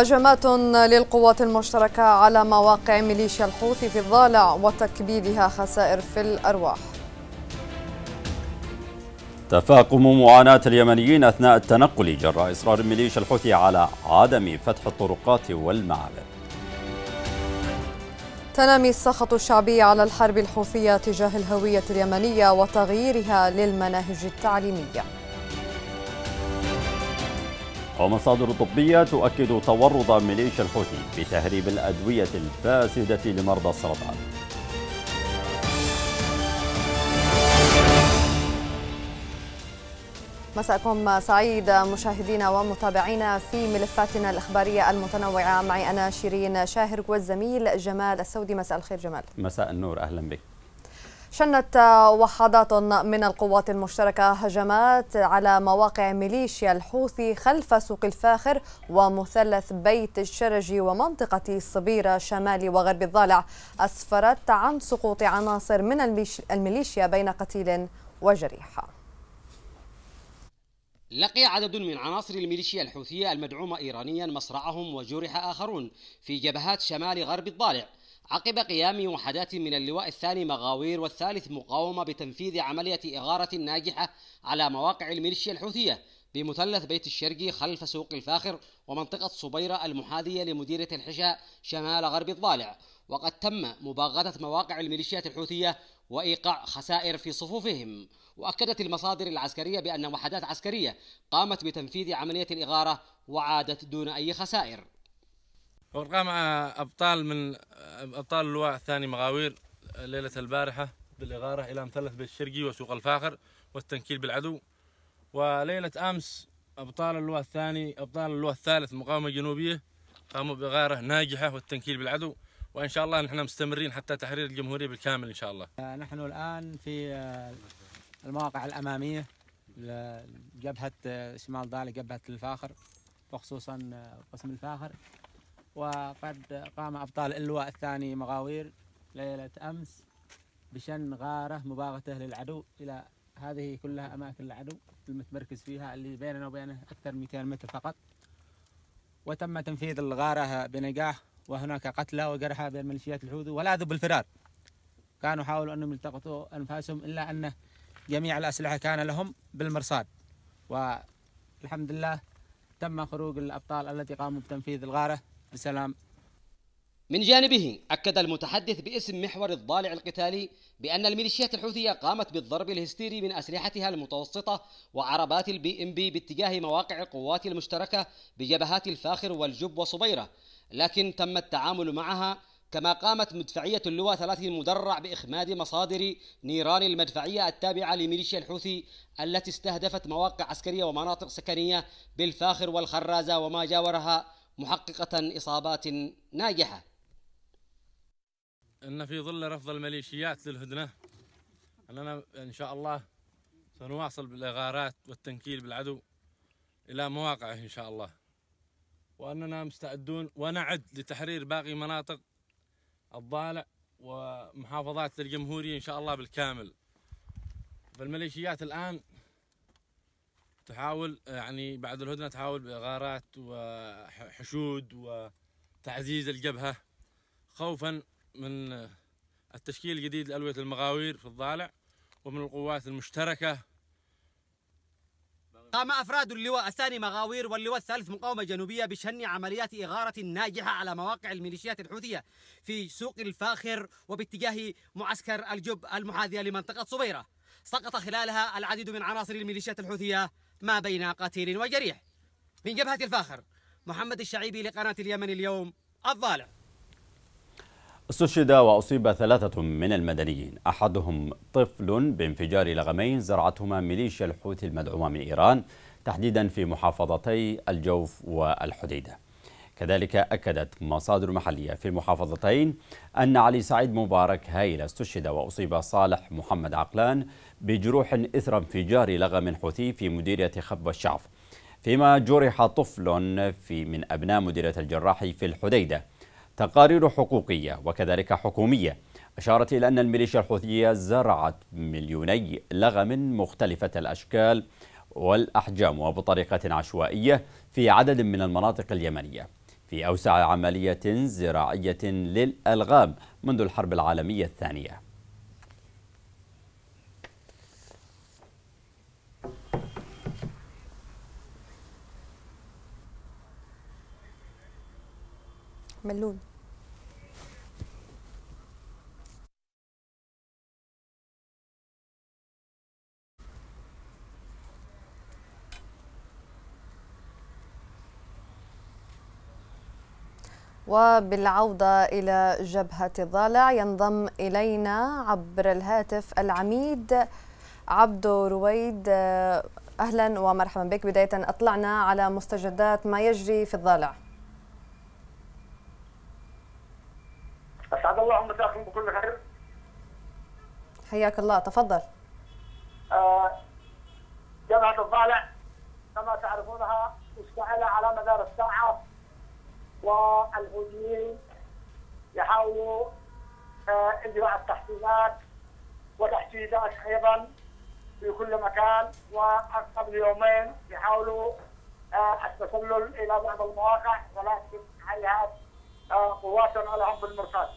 هجمات للقوات المشتركة على مواقع ميليشيا الحوثي في الضالع وتكبيدها خسائر في الأرواح تفاقم معاناة اليمنيين أثناء التنقل جراء إصرار ميليشيا الحوثي على عدم فتح الطرقات والمعابر تنامي السخط الشعبي على الحرب الحوثية تجاه الهوية اليمنية وتغييرها للمناهج التعليمية ومصادر طبية تؤكد تورط ميليشيا الحوثي بتهريب الأدوية الفاسدة لمرضى السرطان مساءكم سعيد مشاهدينا ومتابعينا في ملفاتنا الإخبارية المتنوعة معي أنا شيرين شاهر والزميل جمال السودي مساء الخير جمال مساء النور أهلا بك شنت وحدات من القوات المشتركة هجمات على مواقع ميليشيا الحوثي خلف سوق الفاخر ومثلث بيت الشرج ومنطقة صبيرة شمال وغرب الضالع أسفرت عن سقوط عناصر من الميليشيا بين قتيل وجريح لقي عدد من عناصر الميليشيا الحوثية المدعومة إيرانيا مصرعهم وجرح آخرون في جبهات شمال غرب الضالع عقب قيام وحدات من اللواء الثاني مغاوير والثالث مقاومة بتنفيذ عملية إغارة ناجحة على مواقع الميليشيا الحوثية بمثلث بيت الشرقي خلف سوق الفاخر ومنطقة صبيرة المحاذية لمديرية الحشاء شمال غرب الضالع وقد تم مباغتة مواقع الميليشيات الحوثية وإيقاع خسائر في صفوفهم وأكدت المصادر العسكرية بأن وحدات عسكرية قامت بتنفيذ عملية الإغارة وعادت دون أي خسائر وبالقاء مع ابطال من ابطال اللواء الثاني مغاوير ليله البارحه بالاغاره الى مثلث بيت الشرقي وسوق الفاخر والتنكيل بالعدو وليله امس ابطال اللواء الثاني ابطال اللواء الثالث مقاومه جنوبيه قاموا باغاره ناجحه والتنكيل بالعدو وان شاء الله نحن مستمرين حتى تحرير الجمهوريه بالكامل ان شاء الله. آه، نحن الان في آه، المواقع الاماميه لجبهه آه، شمال ضالع جبهه الفاخر وخصوصا قسم الفاخر وقد قام أبطال اللواء الثاني مغاوير ليلة أمس بشن غارة مباغتة للعدو إلى هذه كلها أماكن العدو المتمركز فيها اللي بيننا وبينه أكثر من 200 متر فقط وتم تنفيذ الغارة بنجاح وهناك قتلى وجرحى بين ميليشيات الحوثي ولاذوا بالفرار كانوا حاولوا أنهم يلتقطوا أنفاسهم إلا أن جميع الأسلحة كان لهم بالمرصاد والحمد لله تم خروج الأبطال التي قاموا بتنفيذ الغارة بسلام من جانبه أكد المتحدث باسم محور الضالع القتالي بأن الميليشيات الحوثية قامت بالضرب الهستيري من أسلحتها المتوسطة وعربات البي ام بي باتجاه مواقع القوات المشتركة بجبهات الفاخر والجب وصبيرة لكن تم التعامل معها كما قامت مدفعية اللواء ثلاثة المدرع بإخماد مصادر نيران المدفعية التابعة لميليشيا الحوثي التي استهدفت مواقع عسكرية ومناطق سكنية بالفاخر والخرازة وما جاورها محققة إصابات ناجحة إن في ظل رفض الميليشيات للهدنة أننا إن شاء الله سنواصل بالإغارات والتنكيل بالعدو إلى مواقعه إن شاء الله وأننا مستعدون ونعد لتحرير باقي مناطق الضالع ومحافظات الجمهورية إن شاء الله بالكامل فالميليشيات الآن تحاول آه، يعني بعد الهدنة تحاول بغارات وحشود وتعزيز الجبهة خوفا من آه، التشكيل الجديد لألوية المغاوير في الضالع ومن القوات المشتركة قام أفراد اللواء الثاني مغاوير واللواء الثالث مقاومة جنوبية بشن عمليات إغارة ناجحة على مواقع الميليشيات الحوثية في سوق الفاخر وباتجاه معسكر الجب المحاذية لمنطقة صبيرة سقط خلالها العديد من عناصر الميليشيات الحوثية ما بين قتيل وجريح من جبهة الفاخر محمد الشعيبي لقناة اليمن اليوم الضالع استشهد وأصيب ثلاثة من المدنيين أحدهم طفل بانفجار لغمين زرعتهما ميليشيا الحوثي المدعومة من إيران تحديدا في محافظتي الجوف والحديده كذلك أكدت مصادر محلية في المحافظتين أن علي سعيد مبارك هايل استشهد وأصيب صالح محمد عقلان بجروح إثر انفجار لغم حوثي في مديرية خب الشعف فيما جرح طفل في من أبناء مديرية الجراح في الحديدة تقارير حقوقية وكذلك حكومية أشارت إلى أن الميليشيا الحوثية زرعت مليوني لغم مختلفة الأشكال والأحجام وبطريقة عشوائية في عدد من المناطق اليمنية في أوسع عملية زراعية للألغام منذ الحرب العالمية الثانية ملون وبالعودة إلى جبهة الضالع ينضم إلينا عبر الهاتف العميد عبد رويد أهلا ومرحبا بك بداية أطلعنا على مستجدات ما يجري في الضالع أسعد الله مساكم بكل خير حياك الله تفضل آه، جبهة الضالع كما تعرفونها مشتعلة على مدار الساعة والمدير يحاولوا آه، اندفاع التحصينات وتحشيدات ايضا في كل مكان وقبل يومين يحاولوا آه، التسلل الى بعض المواقع ولكن آه، قوات قواتنا لهم بالمرصاد.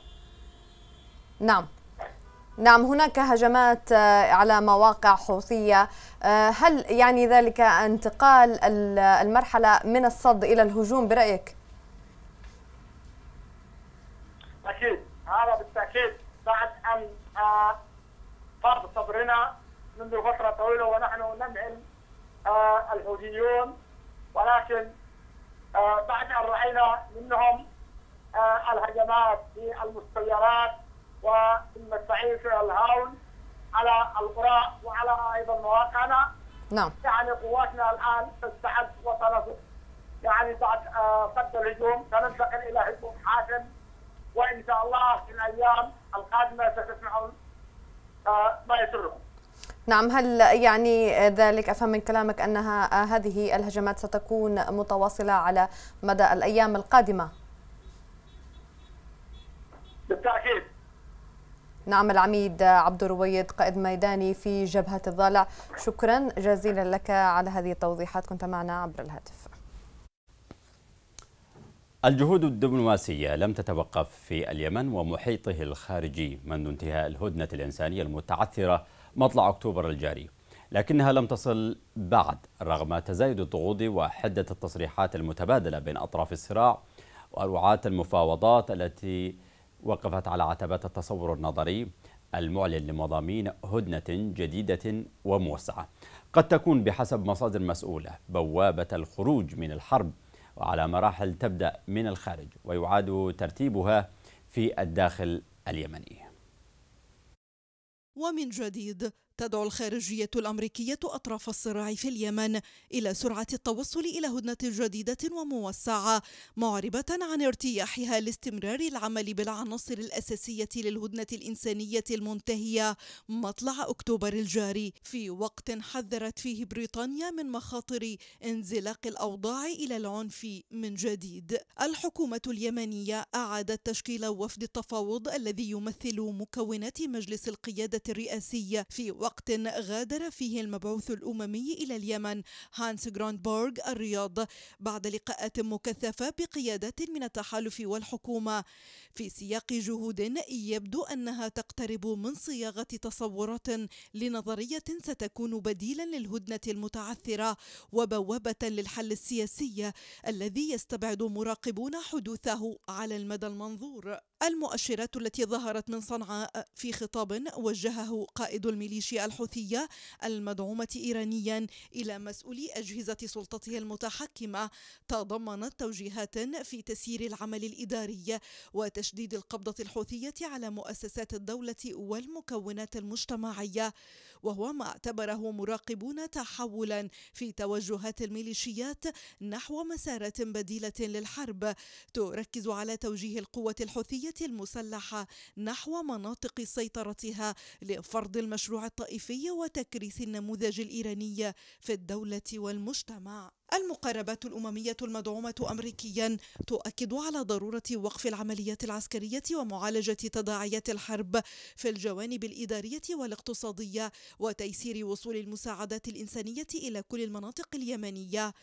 نعم. نعم هناك هجمات على مواقع حوثية هل يعني ذلك انتقال المرحلة من الصد إلى الهجوم برأيك؟ اكيد هذا بالتاكيد بعد ان فرض آه، صبرنا منذ فتره طويله ونحن ندعم آه، الحوثيون ولكن آه، بعد ان راينا منهم الهجمات في المستيرات وفي المدفعيه في الهاون على القرى وعلى ايضا مواقعنا نعم يعني قواتنا الان تستعد وتنفذ يعني بعد صد الهجوم سننتقل الى هجوم حاسم وان شاء الله في الايام القادمه ستسمعون آه، ما يسركم. نعم هل يعني ذلك افهم من كلامك انها آه، هذه الهجمات ستكون متواصله على مدى الايام القادمه؟ بالتاكيد نعم العميد عبد الرويد قائد ميداني في جبهه الضالع شكرا جزيلا لك على هذه التوضيحات كنت معنا عبر الهاتف الجهود الدبلوماسية لم تتوقف في اليمن ومحيطه الخارجي منذ انتهاء الهدنة الإنسانية المتعثرة مطلع أكتوبر الجاري لكنها لم تصل بعد رغم تزايد الضغوط وحدة التصريحات المتبادلة بين أطراف الصراع ورعاة المفاوضات التي وقفت على عتبات التصور النظري المعلن لمضامين هدنة جديدة وموسعة قد تكون بحسب مصادر مسؤولة بوابة الخروج من الحرب وعلى مراحل تبدأ من الخارج ويعاد ترتيبها في الداخل اليمني ومن جديد تدعو الخارجية الأمريكية أطراف الصراع في اليمن إلى سرعة التوصل إلى هدنة جديدة وموسعة معربة عن ارتياحها لاستمرار العمل بالعناصر الأساسية للهدنة الإنسانية المنتهية مطلع أكتوبر الجاري في وقت حذرت فيه بريطانيا من مخاطر انزلاق الأوضاع إلى العنف من جديد الحكومة اليمنية أعادت تشكيل وفد التفاوض الذي يمثل مكونات مجلس القيادة الرئاسي في وقت وقت غادر فيه المبعوث الأممي إلى اليمن هانس جروندبورغ الرياض بعد لقاءات مكثفة بقيادات من التحالف والحكومة في سياق جهود يبدو أنها تقترب من صياغة تصورات لنظرية ستكون بديلا للهدنة المتعثرة وبوابة للحل السياسي الذي يستبعد مراقبون حدوثه على المدى المنظور المؤشرات التي ظهرت من صنعاء في خطاب وجهه قائد الميليشيا الحوثية المدعومة إيرانيا إلى مسؤولي أجهزة سلطته المتحكمة تضمنت توجيهات في تسيير العمل الإداري وتشديد القبضة الحوثية على مؤسسات الدولة والمكونات المجتمعية وهو ما اعتبره مراقبون تحولا في توجهات الميليشيات نحو مسارات بديلة للحرب تركز على توجيه القوة الحوثية القوات المسلحة نحو مناطق سيطرتها لفرض المشروع الطائفي وتكريس النموذج الإيراني في الدولة والمجتمع المقاربات الأممية المدعومة أمريكيا تؤكد على ضرورة وقف العمليات العسكرية ومعالجة تداعيات الحرب في الجوانب الإدارية والاقتصادية وتيسير وصول المساعدات الإنسانية إلى كل المناطق اليمنية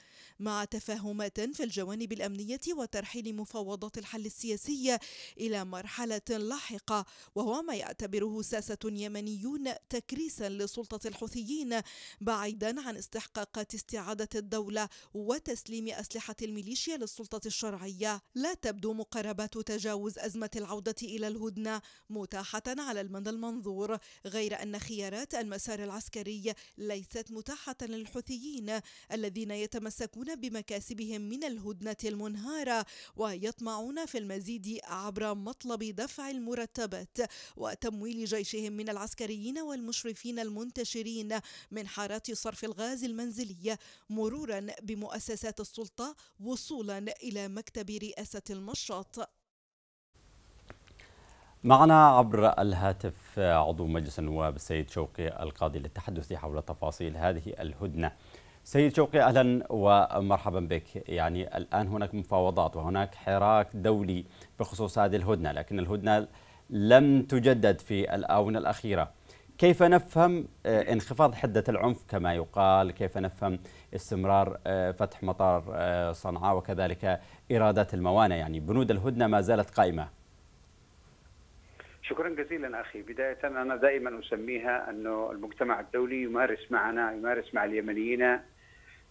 مع تفاهمات في الجوانب الأمنية وترحيل مفاوضات الحل السياسي إلى مرحلة لاحقة وهو ما يعتبره ساسة يمنيون تكريسا لسلطة الحوثيين بعيدا عن استحقاقات استعادة الدولة وتسليم أسلحة الميليشيا للسلطة الشرعية لا تبدو مقاربات تجاوز أزمة العودة إلى الهدنة متاحة على المدى المنظور غير أن خيارات المسار العسكري ليست متاحة للحوثيين الذين يتمسكون بمكاسبهم من الهدنة المنهارة ويطمعون في المزيد عبر مطلب دفع المرتبات وتمويل جيشهم من العسكريين والمشرفين المنتشرين من حارات صرف الغاز المنزلي مرورا بمؤسسات السلطة وصولا إلى مكتب رئاسة المشاط معنا عبر الهاتف عضو مجلس النواب السيد شوقي القاضي للتحدث حول تفاصيل هذه الهدنة سيد شوقي أهلا ومرحبا بك يعني الآن هناك مفاوضات وهناك حراك دولي بخصوص هذه الهدنة لكن الهدنة لم تجدد في الآونة الأخيرة كيف نفهم آه، انخفاض حدة العنف كما يقال كيف نفهم استمرار آه، فتح مطار آه، صنعاء وكذلك إرادات الموانئ يعني بنود الهدنة ما زالت قائمة شكرا جزيلا اخي، بدايه انا دائما اسميها انه المجتمع الدولي يمارس معنا يمارس مع اليمنيين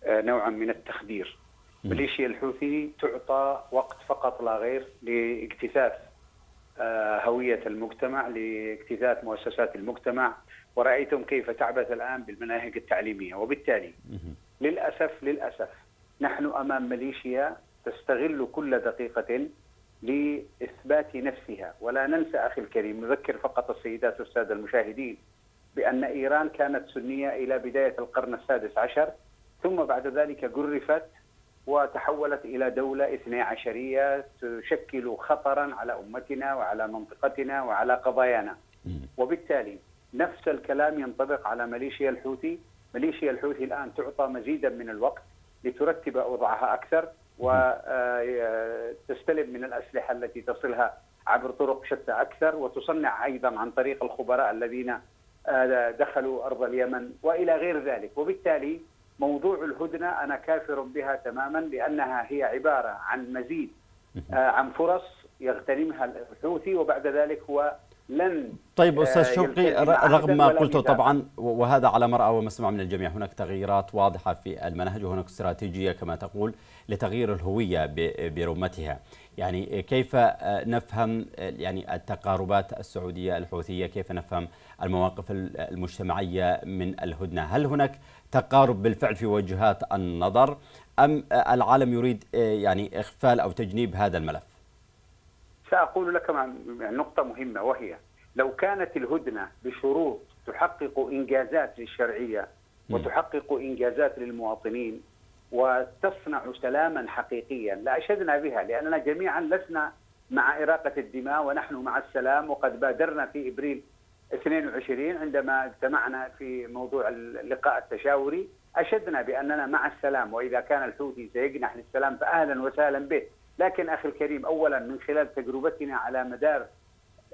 نوعا من التخدير. ميليشيا الحوثي تعطى وقت فقط لا غير لاجتثاث آه، هوية المجتمع لاكتفاء مؤسسات المجتمع ورأيتم كيف تعبث الآن بالمناهج التعليمية وبالتالي للأسف للأسف نحن أمام ميليشيا تستغل كل دقيقة لإثبات نفسها ولا ننسى أخي الكريم نذكر فقط السيدات والسادة المشاهدين بأن إيران كانت سنية إلى بداية القرن السادس عشر ثم بعد ذلك جرفت وتحولت إلى دولة اثني عشرية تشكل خطرا على أمتنا وعلى منطقتنا وعلى قضايانا وبالتالي نفس الكلام ينطبق على ميليشيا الحوثي ميليشيا الحوثي الآن تعطى مزيدا من الوقت لترتب أوضاعها أكثر وتستلم آه، من الأسلحة التي تصلها عبر طرق شتى أكثر وتصنع أيضا عن طريق الخبراء الذين آه، دخلوا أرض اليمن وإلى غير ذلك وبالتالي موضوع الهدنه انا كافر بها تماما لانها هي عباره عن مزيد آه، عن فرص يغتنمها الحوثي وبعد ذلك هو لن طيب استاذ آه، شوقي رغم ما قلته طبعا وهذا على مرأى ومسمع من الجميع هناك تغييرات واضحه في المنهج وهناك استراتيجيه كما تقول لتغيير الهويه برمتها يعني كيف آه، نفهم يعني التقاربات السعوديه الحوثيه كيف نفهم المواقف المجتمعيه من الهدنه هل هناك تقارب بالفعل في وجهات النظر أم العالم يريد آه، يعني إخفال أو تجنيب هذا الملف سأقول لك نقطة مهمة وهي لو كانت الهدنة بشروط تحقق إنجازات للشرعية وتحقق إنجازات للمواطنين وتصنع سلاما حقيقيا لأشدنا بها لأننا جميعا لسنا مع إراقة الدماء ونحن مع السلام وقد بادرنا في إبريل 22 عندما اجتمعنا في موضوع اللقاء التشاوري أشدنا بأننا مع السلام وإذا كان الحوثي سيجنح للسلام فأهلا وسهلا به لكن أخي الكريم أولا من خلال تجربتنا على مدار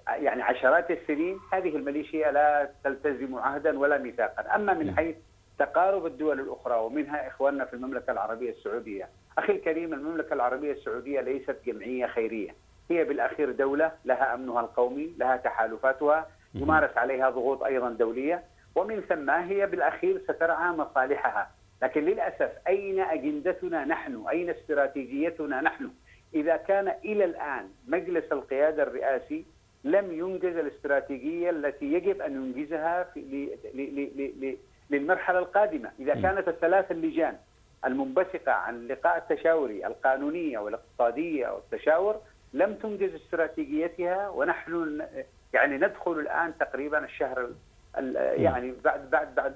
يعني عشرات السنين هذه الميليشيا لا تلتزم عهدا ولا ميثاقا أما من نعم. حيث تقارب الدول الأخرى ومنها إخواننا في المملكة العربية السعودية أخي الكريم المملكة العربية السعودية ليست جمعية خيرية هي بالأخير دولة لها أمنها القومي لها تحالفاتها يمارس عليها ضغوط ايضا دوليه ومن ثم هي بالاخير سترعى مصالحها لكن للاسف اين اجندتنا نحن؟ اين استراتيجيتنا نحن؟ اذا كان الى الان مجلس القياده الرئاسي لم ينجز الاستراتيجيه التي يجب ان ينجزها في لي لي لي للمرحله القادمه، اذا كانت الثلاث اللجان المنبثقه عن اللقاء التشاوري القانونيه والاقتصاديه والتشاور لم تنجز استراتيجيتها ونحن يعني ندخل الان تقريبا الشهر يعني بعد بعد بعد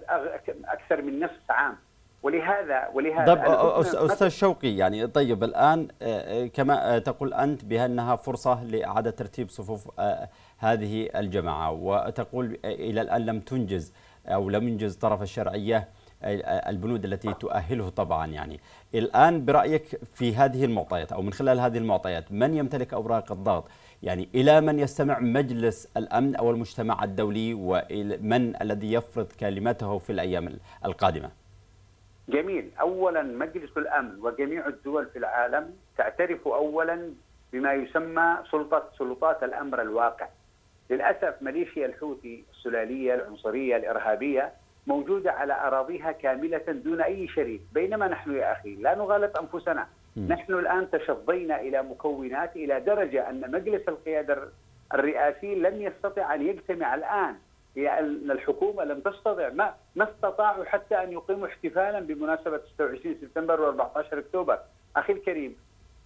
اكثر من نصف عام ولهذا ولهذا طب استاذ شوقي يعني طيب الان آه، آه، كما آه، تقول انت بانها فرصه لاعاده ترتيب صفوف هذه الجماعه وتقول الى الان لم تنجز او لم ينجز طرف الشرعيه البنود التي تؤهله طبعا يعني الان برايك في هذه المعطيات او من خلال هذه المعطيات من يمتلك اوراق الضغط؟ يعني إلى من يستمع مجلس الأمن أو المجتمع الدولي ومن الذي يفرض كلمته في الأيام القادمة جميل أولا مجلس الأمن وجميع الدول في العالم تعترف أولا بما يسمى سلطة سلطات الأمر الواقع للأسف ميليشيا الحوثي السلالية العنصرية الإرهابية موجودة على أراضيها كاملة دون أي شريك بينما نحن يا أخي لا نغالط أنفسنا نحن الآن تشظينا إلى مكونات إلى درجة أن مجلس القيادة الرئاسي لم يستطع أن يجتمع الآن لأن الحكومة لم تستطع ما ما استطاعوا حتى أن يقيموا احتفالا بمناسبة 26 سبتمبر و14 أكتوبر أخي الكريم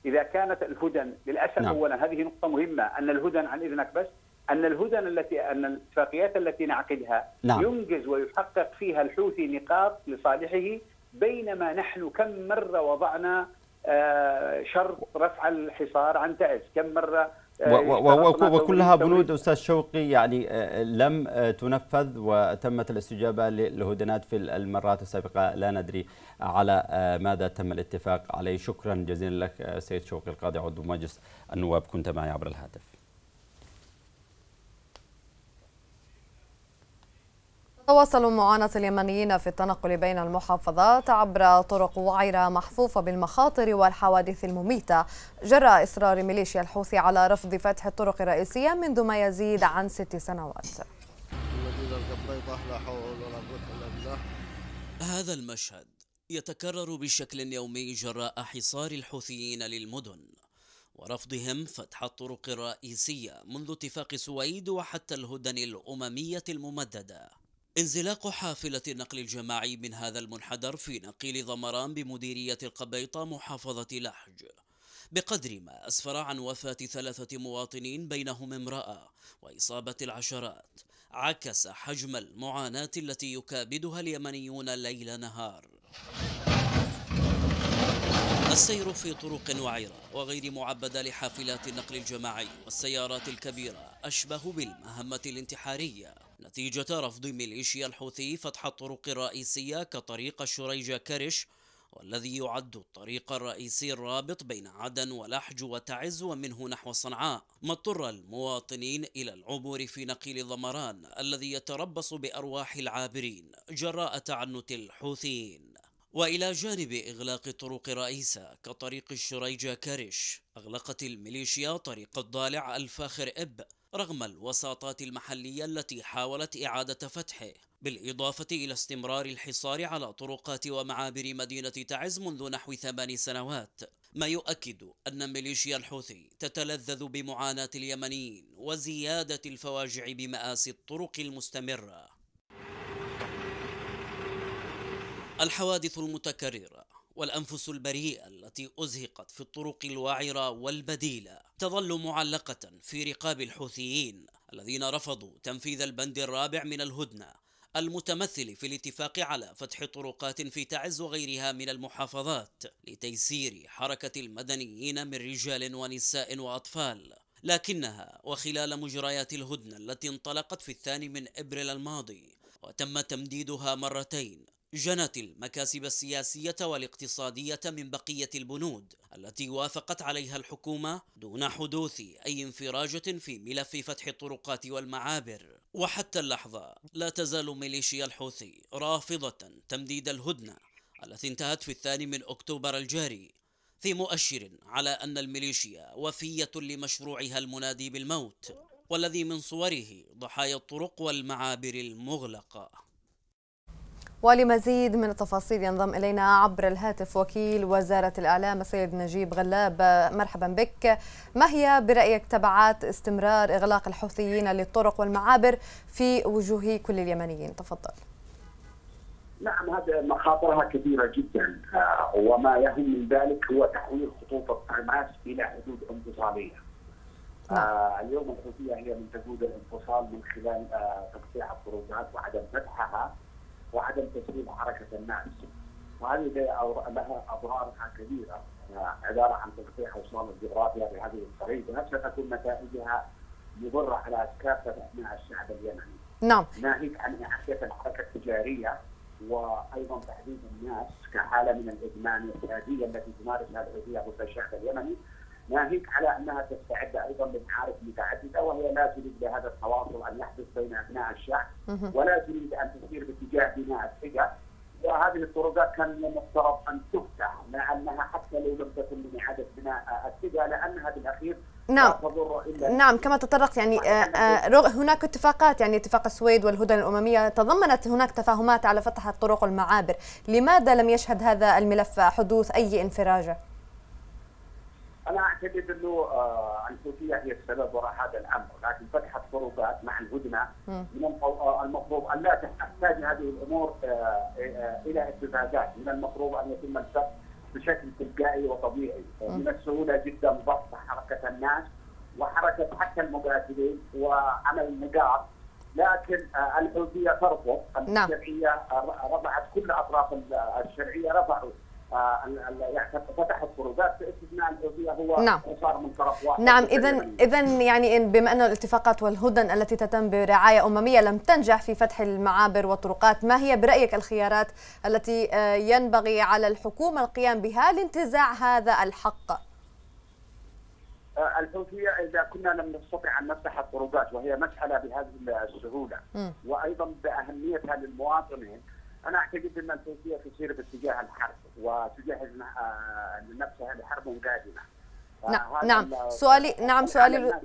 إذا كانت الهدن للأسف نعم. أولا هذه نقطة مهمة أن الهدن عن إذنك بس أن الهدن التي أن الاتفاقيات التي نعقدها نعم. ينجز ويحقق فيها الحوثي نقاط لصالحه بينما نحن كم مرة وضعنا آه، شرط رفع الحصار عن تعز كم مرة آه، وكلها بنود أستاذ شوقي يعني آه، لم تنفذ وتمت الاستجابة للهدنات في المرات السابقة لا ندري على ماذا تم الاتفاق عليه شكرا جزيلا لك سيد شوقي القاضي عضو مجلس النواب كنت معي عبر الهاتف تواصل معاناة اليمنيين في التنقل بين المحافظات عبر طرق وعرة محفوفة بالمخاطر والحوادث المميتة جرى إصرار ميليشيا الحوثي على رفض فتح الطرق الرئيسية منذ ما يزيد عن ست سنوات هذا المشهد يتكرر بشكل يومي جراء حصار الحوثيين للمدن ورفضهم فتح الطرق الرئيسية منذ اتفاق سويد وحتى الهدن الأممية الممددة انزلاق حافلة النقل الجماعي من هذا المنحدر في نقيل ضمران بمديرية القبيطة محافظة لحج بقدر ما أسفر عن وفاة ثلاثة مواطنين بينهم امرأة وإصابة العشرات عكس حجم المعاناة التي يكابدها اليمنيون ليل نهار السير في طرق وعرة وغير معبدة لحافلات النقل الجماعي والسيارات الكبيرة أشبه بالمهمة الانتحارية نتيجة رفض ميليشيا الحوثي فتح الطرق الرئيسية كطريق الشريجة كرش والذي يعد الطريق الرئيسي الرابط بين عدن ولحج وتعز ومنه نحو صنعاء ما اضطر المواطنين إلى العبور في نقيل ضمران الذي يتربص بأرواح العابرين جراء تعنت الحوثيين وإلى جانب إغلاق طرق رئيسة كطريق الشريجة كرش أغلقت الميليشيا طريق الضالع الفاخر إب رغم الوساطات المحلية التي حاولت إعادة فتحه بالإضافة إلى استمرار الحصار على طرقات ومعابر مدينة تعز منذ نحو ثمان سنوات ما يؤكد أن ميليشيا الحوثي تتلذذ بمعاناة اليمنيين وزيادة الفواجع بمآسي الطرق المستمرة الحوادث المتكررة والانفس البريئه التي ازهقت في الطرق الوعره والبديله تظل معلقه في رقاب الحوثيين الذين رفضوا تنفيذ البند الرابع من الهدنه المتمثل في الاتفاق على فتح طرقات في تعز وغيرها من المحافظات لتيسير حركه المدنيين من رجال ونساء واطفال لكنها وخلال مجريات الهدنه التي انطلقت في الثاني من ابريل الماضي وتم تمديدها مرتين جنت المكاسب السياسية والاقتصادية من بقية البنود التي وافقت عليها الحكومة دون حدوث أي انفراجة في ملف فتح الطرقات والمعابر وحتى اللحظة لا تزال ميليشيا الحوثي رافضة تمديد الهدنة التي انتهت في الثاني من أكتوبر الجاري في مؤشر على أن الميليشيا وفية لمشروعها المنادي بالموت والذي من صوره ضحايا الطرق والمعابر المغلقه ولمزيد من التفاصيل ينضم إلينا عبر الهاتف وكيل وزارة الإعلام السيد نجيب غلاب مرحبا بك ما هي برأيك تبعات استمرار إغلاق الحوثيين للطرق والمعابر في وجوه كل اليمنيين تفضل نعم هذا مخاطرها كبيره جدا آه، وما يهم من ذلك هو تحويل خطوط حماس الى حدود انفصاليه. آه، نعم. اليوم الحوثيه هي من تجود الانفصال من خلال آه، تقطيع الطرقات وعدم فتحها وعدم تسهيل حركه الناس وهذه لها اضرار كبيره عباره عن تقطيع اوصال الجغرافيا بهذه الطريقه نفسها تكون نتائجها مضره على كافه ابناء الشعب اليمني. نعم. ناهيك عن احداث الحركه التجاريه وايضا تحديد الناس كحاله من الادمان والتاديه التي تمارسها الحوثيه ضد الشعب اليمني ناهيك على انها تستعد ايضا لمعارك متعدده وهي لا تريد لهذا التواصل ان يحدث بين ابناء الشعب ولا تريد ان تسير باتجاه بناء الثقه وهذه الطرقات كان من المفترض ان تفتح مع انها حتى لو لم تكن من اعاده بناء الثقه لانها بالاخير نعم نعم كما تطرقت يعني آه، آه، هناك اتفاقات يعني اتفاق السويد والهدن الامميه تضمنت هناك تفاهمات على فتح الطرق والمعابر، لماذا لم يشهد هذا الملف حدوث اي انفراجه؟ انا اعتقد انه آه، الحوثيه هي السبب وراء هذا الامر، لكن فتحت فروقات مع الهدنه من آه، المفروض ان لا تحتاج هذه الامور آه، الى اتفاقات، من المفروض ان يتم الفتح بشكل تلقائي وطبيعي، من السهوله جدا ضبط حركه الناس وحركه حتى المقاتلين وعمل النقاط، لكن الحوثيه ترفض نعم. الشرعيه رفعت كل اطراف الشرعيه رفعوا يعني فتحت باستثناء هو نعم. صار من طرف واحد نعم اذا اذا يعني بما ان الاتفاقات والهدن التي تتم برعايه امميه لم تنجح في فتح المعابر والطرقات، ما هي برايك الخيارات التي آه، ينبغي على الحكومه القيام بها لانتزاع هذا الحق؟ آه، الحوثية إذا كنا لم نستطع أن نفتح الطرقات وهي مسألة بهذه السهولة م. وأيضا بأهميتها للمواطنين انا اعتقد ان الحوثيه تسير باتجاه الحرب وتجهز آه، نفسها لحرب قادمه نعم سؤالي نعم سؤالي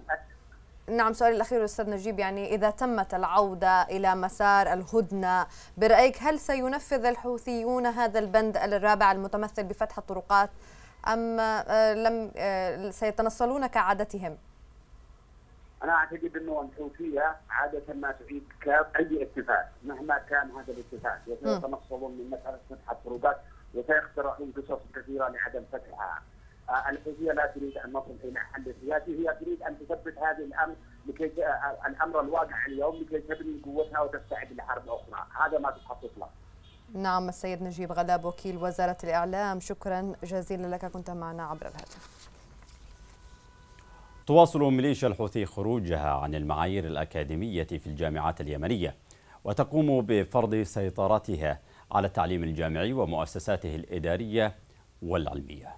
نعم سؤالي الأخير أستاذ نجيب يعني إذا تمت العودة إلى مسار الهدنة برأيك هل سينفذ الحوثيون هذا البند الرابع المتمثل بفتح الطرقات أم آه، لم آه، سيتنصلون كعادتهم؟ انا اعتقد انه الحوثيه عاده ما تعيد كاب اي اتفاق مهما كان هذا الاتفاق يتمصدون من مساله فتح السلطات وسيقترحون قصص كثيره لعدم فتحها. آه، الحوثيه لا تريد ان نصل الى حل سياسي هي تريد ان تثبت هذا الامر لكي آه، آه، الامر الواقع اليوم لكي تبني قوتها وتستعد لحرب اخرى، هذا ما تخطط له. نعم السيد نجيب غلاب وكيل وزاره الاعلام شكرا جزيلا لك كنت معنا عبر الهاتف. تواصل ميليشيا الحوثي خروجها عن المعايير الأكاديمية في الجامعات اليمنية وتقوم بفرض سيطرتها على التعليم الجامعي ومؤسساته الإدارية والعلمية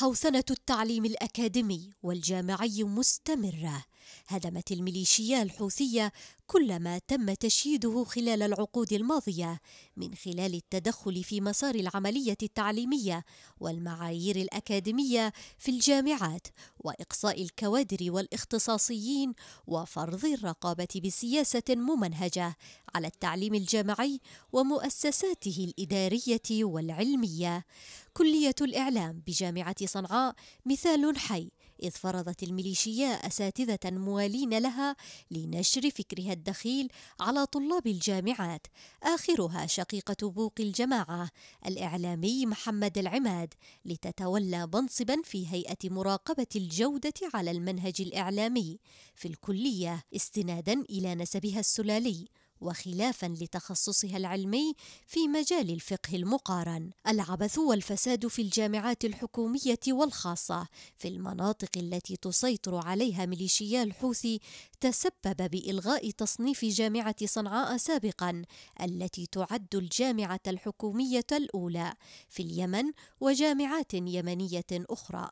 حوثنة التعليم الأكاديمي والجامعي مستمرة هدمت الميليشيا الحوثية كل ما تم تشييده خلال العقود الماضية من خلال التدخل في مسار العملية التعليمية والمعايير الأكاديمية في الجامعات وإقصاء الكوادر والاختصاصيين وفرض الرقابة بسياسة ممنهجة على التعليم الجامعي ومؤسساته الإدارية والعلمية كلية الإعلام بجامعة صنعاء مثال حي إذ فرضت الميليشيا أساتذة موالين لها لنشر فكرها الدخيل على طلاب الجامعات آخرها شقيقة بوق الجماعة الإعلامي محمد العماد لتتولى منصبا في هيئة مراقبة الجودة على المنهج الإعلامي في الكلية استنادا إلى نسبها السلالي وخلافا لتخصصها العلمي في مجال الفقه المقارن العبث والفساد في الجامعات الحكوميه والخاصه في المناطق التي تسيطر عليها ميليشيا الحوثي تسبب بالغاء تصنيف جامعه صنعاء سابقا التي تعد الجامعه الحكوميه الاولى في اليمن وجامعات يمنيه اخرى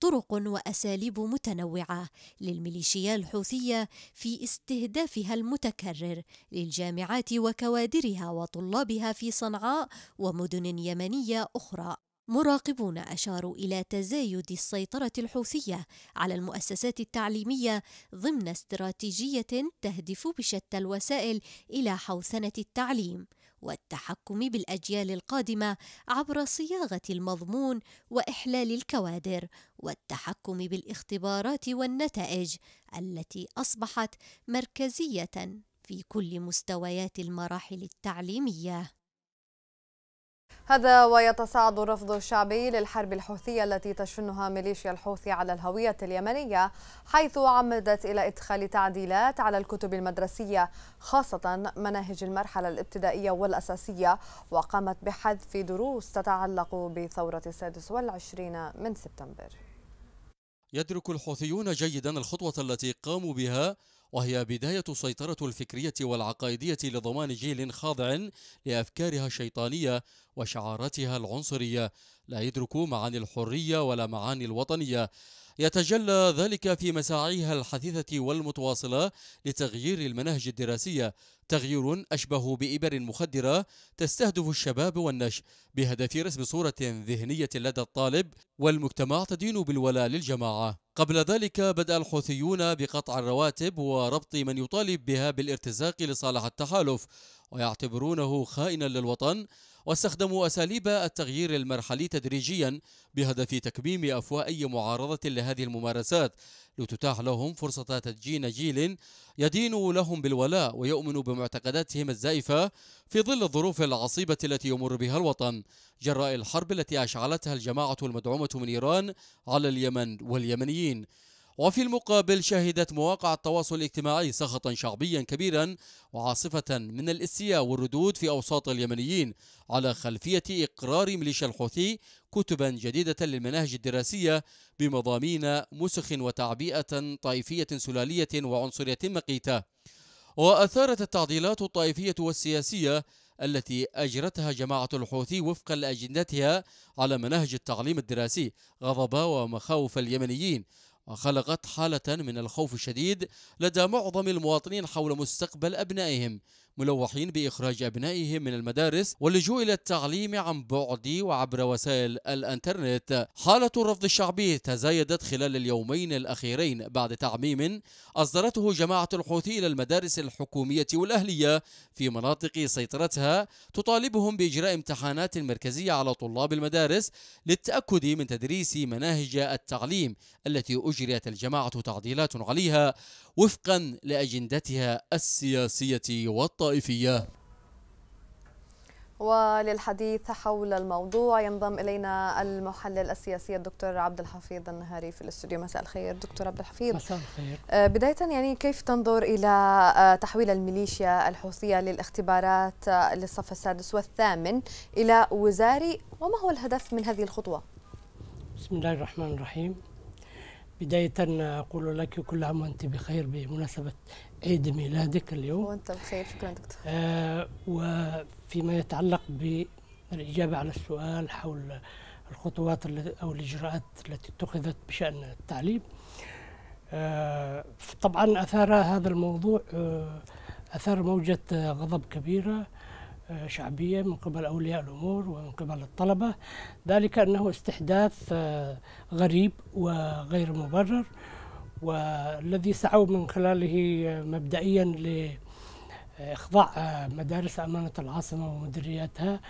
طرق واساليب متنوعه للميليشيا الحوثيه في استهدافها المتكرر للجامعات وكوادرها وطلابها في صنعاء ومدن يمنيه اخرى مراقبون اشاروا الى تزايد السيطره الحوثيه على المؤسسات التعليميه ضمن استراتيجيه تهدف بشتى الوسائل الى حوثنه التعليم والتحكم بالاجيال القادمه عبر صياغه المضمون واحلال الكوادر والتحكم بالاختبارات والنتائج التي اصبحت مركزيه في كل مستويات المراحل التعليميه هذا ويتصاعد الرفض الشعبي للحرب الحوثية التي تشنها ميليشيا الحوثي على الهوية اليمنية حيث عمدت إلى إدخال تعديلات على الكتب المدرسية خاصة مناهج المرحلة الابتدائية والأساسية وقامت بحذف دروس تتعلق بثورة السادس والعشرين من سبتمبر يدرك الحوثيون جيدا الخطوة التي قاموا بها وهي بداية السيطرة الفكرية والعقائدية لضمان جيل خاضع لأفكارها الشيطانية وشعاراتها العنصرية لا يدرك معاني الحرية ولا معاني الوطنية يتجلى ذلك في مساعيها الحثيثة والمتواصلة لتغيير المناهج الدراسية تغيير أشبه بإبر مخدرة تستهدف الشباب والنش بهدف رسم صورة ذهنية لدى الطالب والمجتمع تدين بالولاء للجماعة قبل ذلك بدأ الحوثيون بقطع الرواتب وربط من يطالب بها بالارتزاق لصالح التحالف ويعتبرونه خائنا للوطن واستخدموا أساليب التغيير المرحلي تدريجيا بهدف تكميم أفواه أي معارضة لهذه الممارسات لتتاح لهم فرصة تدجين جيل يدين لهم بالولاء ويؤمن بمعتقداتهم الزائفة في ظل الظروف العصيبة التي يمر بها الوطن جراء الحرب التي أشعلتها الجماعة المدعومة من إيران على اليمن واليمنيين وفي المقابل شهدت مواقع التواصل الاجتماعي سخطا شعبيا كبيرا وعاصفة من الاستياء والردود في أوساط اليمنيين على خلفية إقرار ميليشيا الحوثي كتبا جديدة للمناهج الدراسية بمضامين مسخ وتعبئة طائفية سلالية وعنصرية مقيتة وأثارت التعديلات الطائفية والسياسية التي أجرتها جماعة الحوثي وفقا لأجندتها على مناهج التعليم الدراسي غضب ومخاوف اليمنيين خلقت حالة من الخوف الشديد لدى معظم المواطنين حول مستقبل أبنائهم ملوحين بإخراج أبنائهم من المدارس واللجوء إلى التعليم عن بعد وعبر وسائل الأنترنت حالة الرفض الشعبي تزايدت خلال اليومين الأخيرين بعد تعميم أصدرته جماعة الحوثي إلى المدارس الحكومية والأهلية في مناطق سيطرتها تطالبهم بإجراء امتحانات مركزية على طلاب المدارس للتأكد من تدريس مناهج التعليم التي أجريت الجماعة تعديلات عليها وفقا لأجندتها السياسية والطائفية وللحديث حول الموضوع ينضم الينا المحلل السياسي الدكتور عبد الحفيظ النهاري في الاستوديو مساء الخير دكتور عبد الحفيظ مساء الخير آه، بدايه يعني كيف تنظر الى آه، تحويل الميليشيا الحوثيه للاختبارات آه، للصف السادس والثامن الى وزاري وما هو الهدف من هذه الخطوه؟ بسم الله الرحمن الرحيم بداية أقول لك كل عام وأنت بخير بمناسبة عيد ميلادك اليوم وأنت بخير شكرا دكتور آه وفيما يتعلق بالإجابة على السؤال حول الخطوات أو الإجراءات التي اتخذت بشأن التعليم آه طبعا أثار هذا الموضوع آه أثار موجة غضب كبيرة شعبية من قبل أولياء الأمور ومن قبل الطلبة ذلك أنه استحداث آه، غريب وغير مبرر والذي سعوا من خلاله آه، مبدئيا لإخضاع آه، مدارس أمانة العاصمة ومديرياتها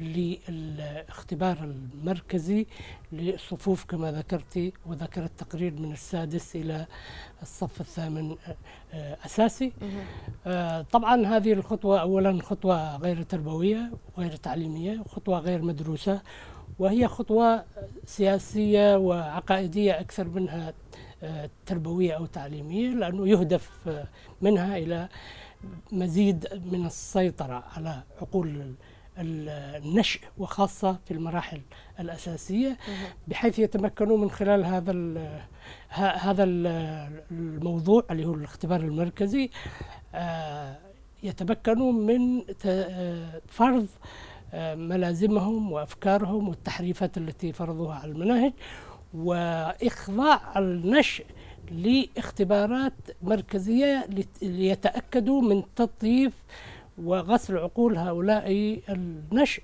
للاختبار المركزي للصفوف كما ذكرت وذكر التقرير من السادس إلى الصف الثامن أساسي آه، طبعا هذه الخطوة أولا خطوة غير تربوية وغير تعليمية وخطوة غير مدروسة وهي خطوة سياسية وعقائدية أكثر منها آه، تربوية أو تعليمية لأنه يهدف آه، منها إلى مزيد من السيطرة على عقول النشء وخاصة في المراحل الأساسية بحيث يتمكنوا من خلال هذا هذا الموضوع اللي هو الاختبار المركزي آه، يتمكنوا من آه، فرض آه، ملازمهم وأفكارهم والتحريفات التي فرضوها على المناهج وإخضاع النشء لاختبارات مركزية ليتأكدوا من تطييف وغسل عقول هؤلاء النشء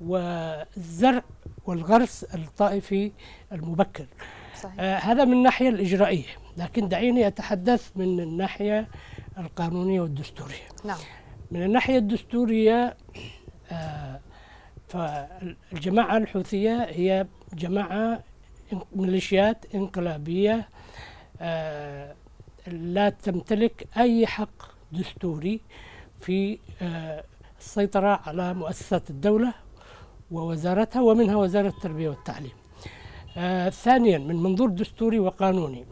والزرع والغرس الطائفي المبكر صحيح. آه هذا من الناحية الإجرائية لكن دعيني أتحدث من الناحية القانونية والدستورية نعم. من الناحية الدستورية آه فالجماعة الحوثية هي جماعة ميليشيات انقلابية آه لا تمتلك أي حق دستوري آه في آه، السيطرة على مؤسسات الدولة ووزارتها ومنها وزارة التربية والتعليم آه، ثانيا من منظور دستوري وقانوني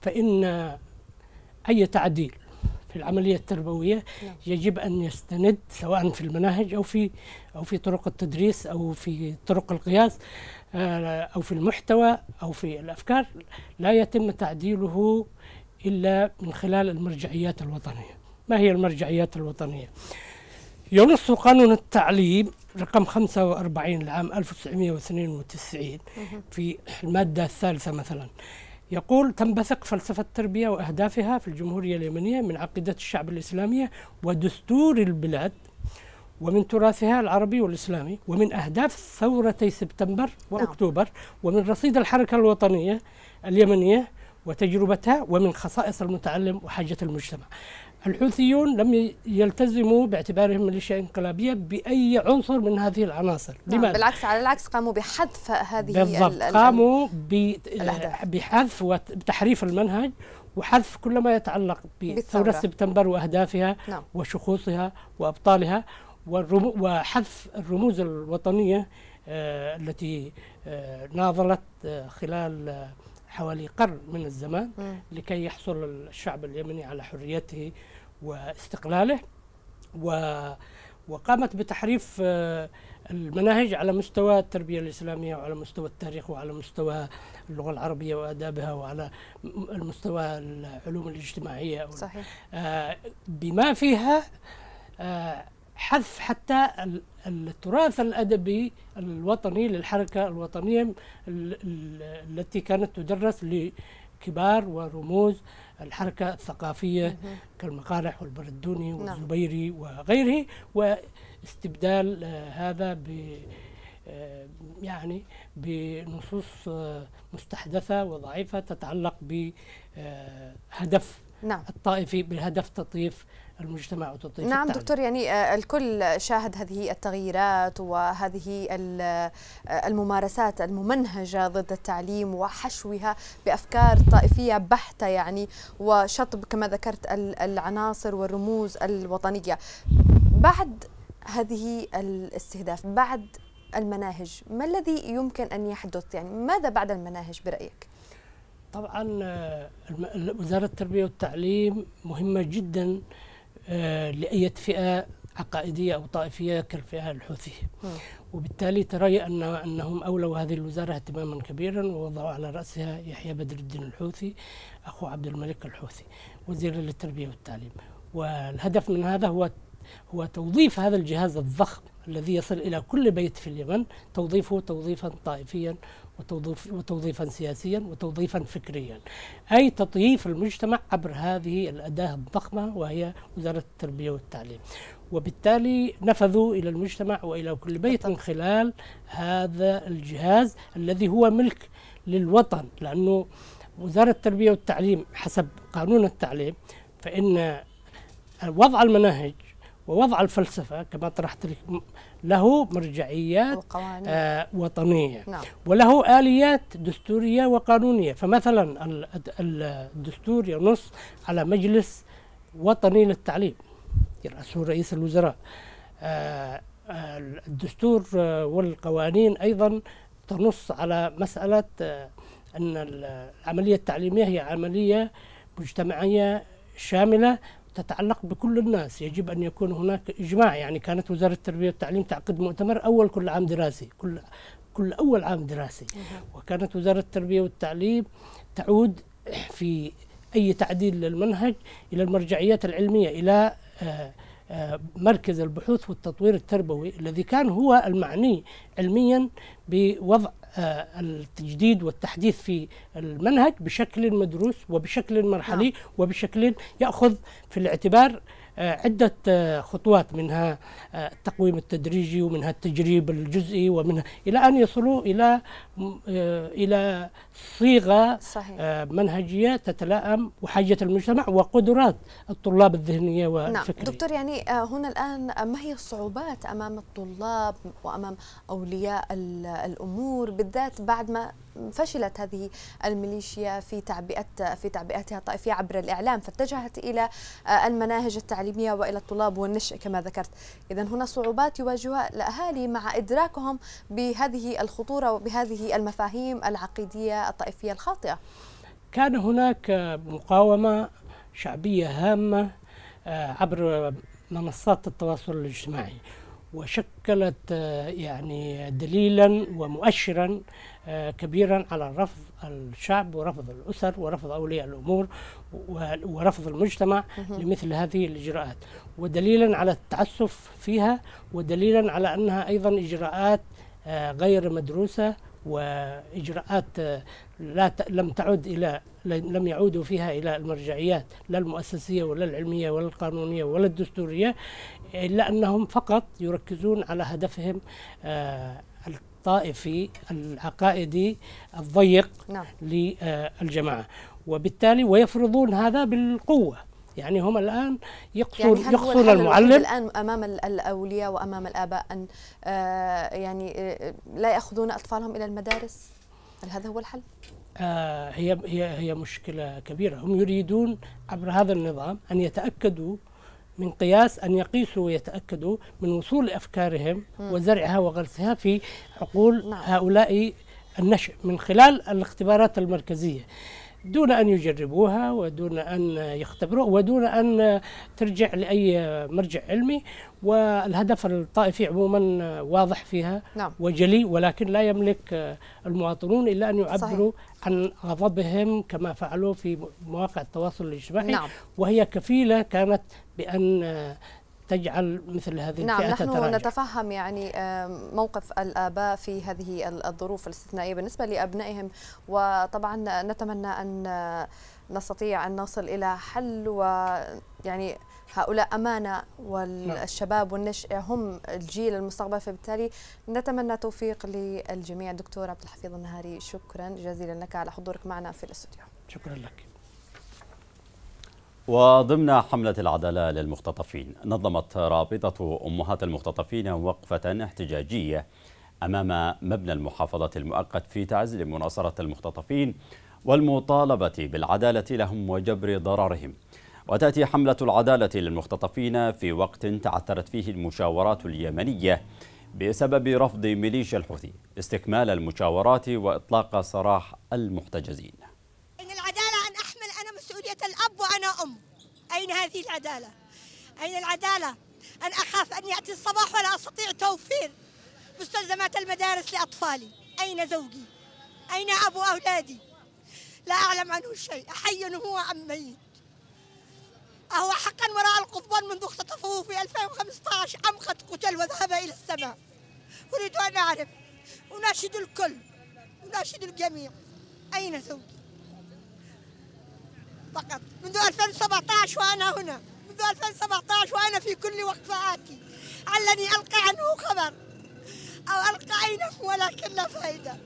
فإن أي تعديل في العملية التربوية نعم. يجب أن يستند سواء في المناهج أو في أو في طرق التدريس أو في طرق القياس آه، أو في المحتوى أو في الأفكار لا يتم تعديله إلا من خلال المرجعيات الوطنية ما هي المرجعيات الوطنية ينص قانون التعليم رقم 45 لعام 1992 في المادة الثالثة مثلا يقول تنبثق فلسفة التربية وأهدافها في الجمهورية اليمنية من عقيدة الشعب الإسلامية ودستور البلاد ومن تراثها العربي والإسلامي ومن أهداف ثورتي سبتمبر نعم. وأكتوبر ومن رصيد الحركة الوطنية اليمنية وتجربتها ومن خصائص المتعلم وحاجة المجتمع الحوثيون لم يلتزموا باعتبارهم ميليشيا انقلابيه باي عنصر من هذه العناصر نعم لماذا؟ بالعكس على العكس قاموا بحذف هذه بالضبط قاموا بحذف وتحريف المنهج وحذف كل ما يتعلق بثوره سبتمبر واهدافها نعم. وشخوصها وابطالها وحذف الرموز الوطنيه آه، التي آه، ناضلت آه، خلال حوالي قرن من الزمان لكي يحصل الشعب اليمني على حريته واستقلاله و وقامت بتحريف آه، المناهج على مستوى التربية الإسلامية وعلى مستوى التاريخ وعلى مستوى اللغة العربية وآدابها وعلى مستوى العلوم الاجتماعية صحيح. آه، بما فيها آه، حذف حتى التراث الأدبي الوطني للحركة الوطنية التي كانت تدرس لكبار ورموز الحركة الثقافية كالمقالح والبردوني نعم. والزبيري وغيره واستبدال آه، هذا ب آه، يعني بنصوص آه، مستحدثة وضعيفة تتعلق بهدف نعم. الطائفي بهدف تطييف المجتمع وتطريف نعم التعليم. دكتور يعني آه، الكل شاهد هذه التغييرات وهذه آه، الممارسات الممنهجة ضد التعليم وحشوها بأفكار طائفية بحتة يعني وشطب كما ذكرت العناصر والرموز الوطنية بعد هذه الاستهداف بعد المناهج ما الذي يمكن أن يحدث يعني ماذا بعد المناهج برأيك؟ طبعا آه، وزارة التربية والتعليم مهمة جداً آه، لأية فئة عقائدية أو طائفية كالفئة الحوثية وبالتالي ترى أن أنهم أولوا هذه الوزارة اهتماما كبيرا ووضعوا على رأسها يحيى بدر الدين الحوثي أخو عبد الملك الحوثي وزير للتربية والتعليم والهدف من هذا هو هو توظيف هذا الجهاز الضخم الذي يصل إلى كل بيت في اليمن توظيفه توظيفا طائفيا وتوظيف وتوظيفا سياسيا وتوظيفا فكريا أي تطييف المجتمع عبر هذه الأداة الضخمة وهي وزارة التربية والتعليم وبالتالي نفذوا إلى المجتمع وإلى كل بيت من خلال هذا الجهاز الذي هو ملك للوطن لأنه وزارة التربية والتعليم حسب قانون التعليم فإن وضع المناهج ووضع الفلسفة كما طرحت له مرجعيات آه وطنية نعم. وله آليات دستورية وقانونية فمثلا الدستور ينص على مجلس وطني للتعليم يرأسه رئيس الوزراء آه الدستور آه، والقوانين أيضا تنص على مسألة آه، أن العملية التعليمية هي عملية مجتمعية شاملة تتعلق بكل الناس يجب أن يكون هناك إجماع يعني كانت وزارة التربية والتعليم تعقد مؤتمر أول كل عام دراسي كل كل أول عام دراسي وكانت وزارة التربية والتعليم تعود في أي تعديل للمنهج إلى المرجعيات العلمية إلى آه مركز البحوث والتطوير التربوي الذي كان هو المعني علميا بوضع آه، التجديد والتحديث في المنهج بشكل مدروس وبشكل مرحلي نعم. وبشكل ياخذ في الاعتبار آه، عدة آه، خطوات منها آه، التقويم التدريجي ومنها التجريب الجزئي ومنها إلى أن يصلوا إلى إلى صيغة صحيح. منهجية تتلائم وحاجة المجتمع وقدرات الطلاب الذهنية نعم. والفكرية نعم. دكتور يعني هنا الآن ما هي الصعوبات أمام الطلاب وأمام أولياء الأمور بالذات بعد ما فشلت هذه الميليشيا في تعبئة في تعبئتها الطائفية عبر الإعلام فاتجهت إلى آه، المناهج التعليمية وإلى الطلاب والنشء كما ذكرت إذا هنا صعوبات يواجهها الأهالي مع إدراكهم بهذه الخطورة وبهذه المفاهيم العقيدية الطائفية الخاطئة كان هناك مقاومة شعبية هامة آه، عبر منصات التواصل الاجتماعي وشكلت آه، يعني دليلا ومؤشرا آه، كبيرا على رفض الشعب ورفض الأسر ورفض أولياء الأمور ورفض المجتمع لمثل هذه الإجراءات ودليلا على التعسف فيها ودليلا على أنها أيضا إجراءات آه، غير مدروسة وإجراءات لا لم تعد إلى لم يعودوا فيها إلى المرجعيات لا المؤسسية ولا العلمية ولا القانونية ولا الدستورية إلا أنهم فقط يركزون على هدفهم آه، الطائفي العقائدي الضيق نعم. للجماعة وبالتالي ويفرضون هذا بالقوة يعني هم الان يقصون يعني يقصون المعلم الان امام الاولياء وامام الاباء ان آه، يعني آه، لا ياخذون اطفالهم الى المدارس هل هذا هو الحل؟ آه، هي هي هي مشكله كبيره هم يريدون عبر هذا النظام ان يتاكدوا من قياس ان يقيسوا ويتاكدوا من وصول افكارهم وزرعها وغرسها في عقول نعم. هؤلاء النشء من خلال الاختبارات المركزيه دون أن يجربوها ودون أن يختبروها ودون أن ترجع لأي مرجع علمي والهدف الطائفي عموما واضح فيها نعم. وجلي ولكن لا يملك المواطنون إلا أن يعبروا صحيح. عن غضبهم كما فعلوا في مواقع التواصل الاجتماعي نعم. وهي كفيلة كانت بأن تجعل مثل هذه نعم الفئة نحن تتراجع. نتفهم يعني موقف الآباء في هذه الظروف الاستثنائية بالنسبة لأبنائهم وطبعا نتمنى أن نستطيع أن نصل إلى حل ويعني هؤلاء أمانة والشباب والنشء هم الجيل المستقبل فبالتالي نتمنى توفيق للجميع دكتور عبد الحفيظ النهاري شكرا جزيلا لك على حضورك معنا في الاستوديو شكرا لك وضمن حملة العدالة للمختطفين نظمت رابطة أمهات المختطفين وقفة احتجاجية أمام مبنى المحافظة المؤقت في تعز لمناصرة المختطفين والمطالبة بالعدالة لهم وجبر ضررهم وتأتي حملة العدالة للمختطفين في وقت تعثرت فيه المشاورات اليمنية بسبب رفض ميليشيا الحوثي استكمال المشاورات وإطلاق سراح المحتجزين أين هذه العدالة؟ أين العدالة؟ أنا أخاف أن يأتي الصباح ولا أستطيع توفير مستلزمات المدارس لأطفالي أين زوجي؟ أين أبو أولادي؟ لا أعلم عنه شيء أحي هو أم ميت؟ أهو حقا وراء القضبان منذ اختطفوه في 2015 أم قد قتل وذهب إلى السماء أريد أن أعرف أناشد الكل أناشد الجميع أين زوجي؟ فقط منذ 2017 وأنا هنا منذ 2017 وأنا في كل وقفاتي علني ألقي عنه خبر أو ألقى عينه ولكن لا فائدة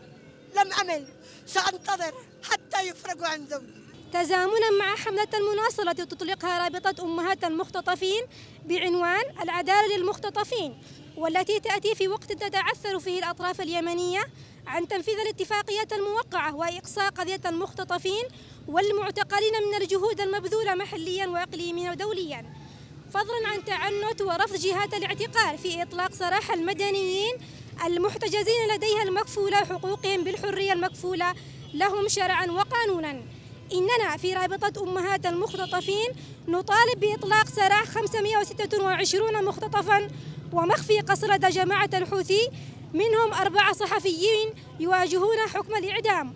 لم أمل سأنتظر حتى يفرق عن زوجي تزامنا مع حملة المناصرة التي تطلقها رابطة أمهات المختطفين بعنوان العدالة للمختطفين والتي تأتي في وقت تتعثر فيه الأطراف اليمنية عن تنفيذ الاتفاقية الموقعة وإقصاء قضية المختطفين والمعتقلين من الجهود المبذولة محليا وإقليميا ودوليا فضلا عن تعنت ورفض جهات الاعتقال في إطلاق سراح المدنيين المحتجزين لديها المكفولة حقوقهم بالحرية المكفولة لهم شرعا وقانونا إننا في رابطة أمهات المختطفين نطالب بإطلاق سراح 526 مختطفا ومخفي قصر جماعة الحوثي منهم أربعة صحفيين يواجهون حكم الإعدام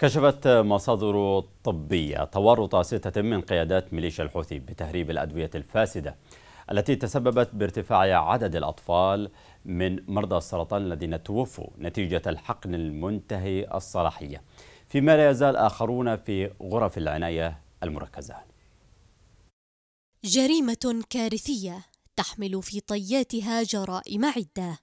كشفت مصادر طبية تورط ستة من قيادات ميليشيا الحوثي بتهريب الأدوية الفاسدة التي تسببت بارتفاع عدد الأطفال من مرضى السرطان الذين توفوا نتيجة الحقن المنتهي الصلاحية فيما لا يزال آخرون في غرف العناية المركزة جريمة كارثية تحمل في طياتها جرائم عدة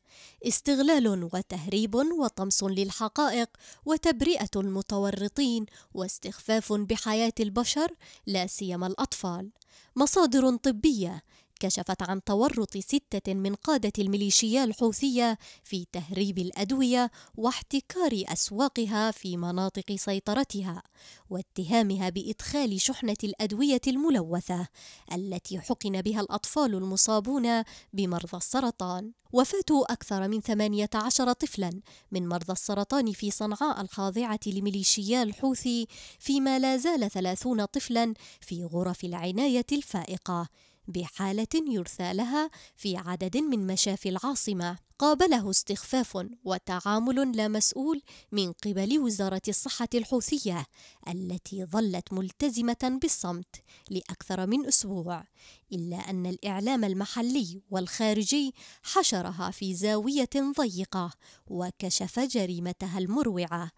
استغلال وتهريب وطمس للحقائق وتبرئة المتورطين واستخفاف بحياة البشر لا سيما الأطفال مصادر طبية كشفت عن تورط ستة من قادة الميليشيا الحوثية في تهريب الأدوية واحتكار أسواقها في مناطق سيطرتها واتهامها بإدخال شحنة الأدوية الملوثة التي حقن بها الأطفال المصابون بمرضى السرطان وفاة أكثر من 18 طفلا من مرضى السرطان في صنعاء الخاضعة لميليشيا الحوثي فيما لا زال 30 طفلا في غرف العناية الفائقة بحالة يرثى لها في عدد من مشافي العاصمة قابله استخفاف وتعامل لا مسؤول من قبل وزارة الصحة الحوثية التي ظلت ملتزمة بالصمت لأكثر من أسبوع، إلا أن الإعلام المحلي والخارجي حشرها في زاوية ضيقة وكشف جريمتها المروعة.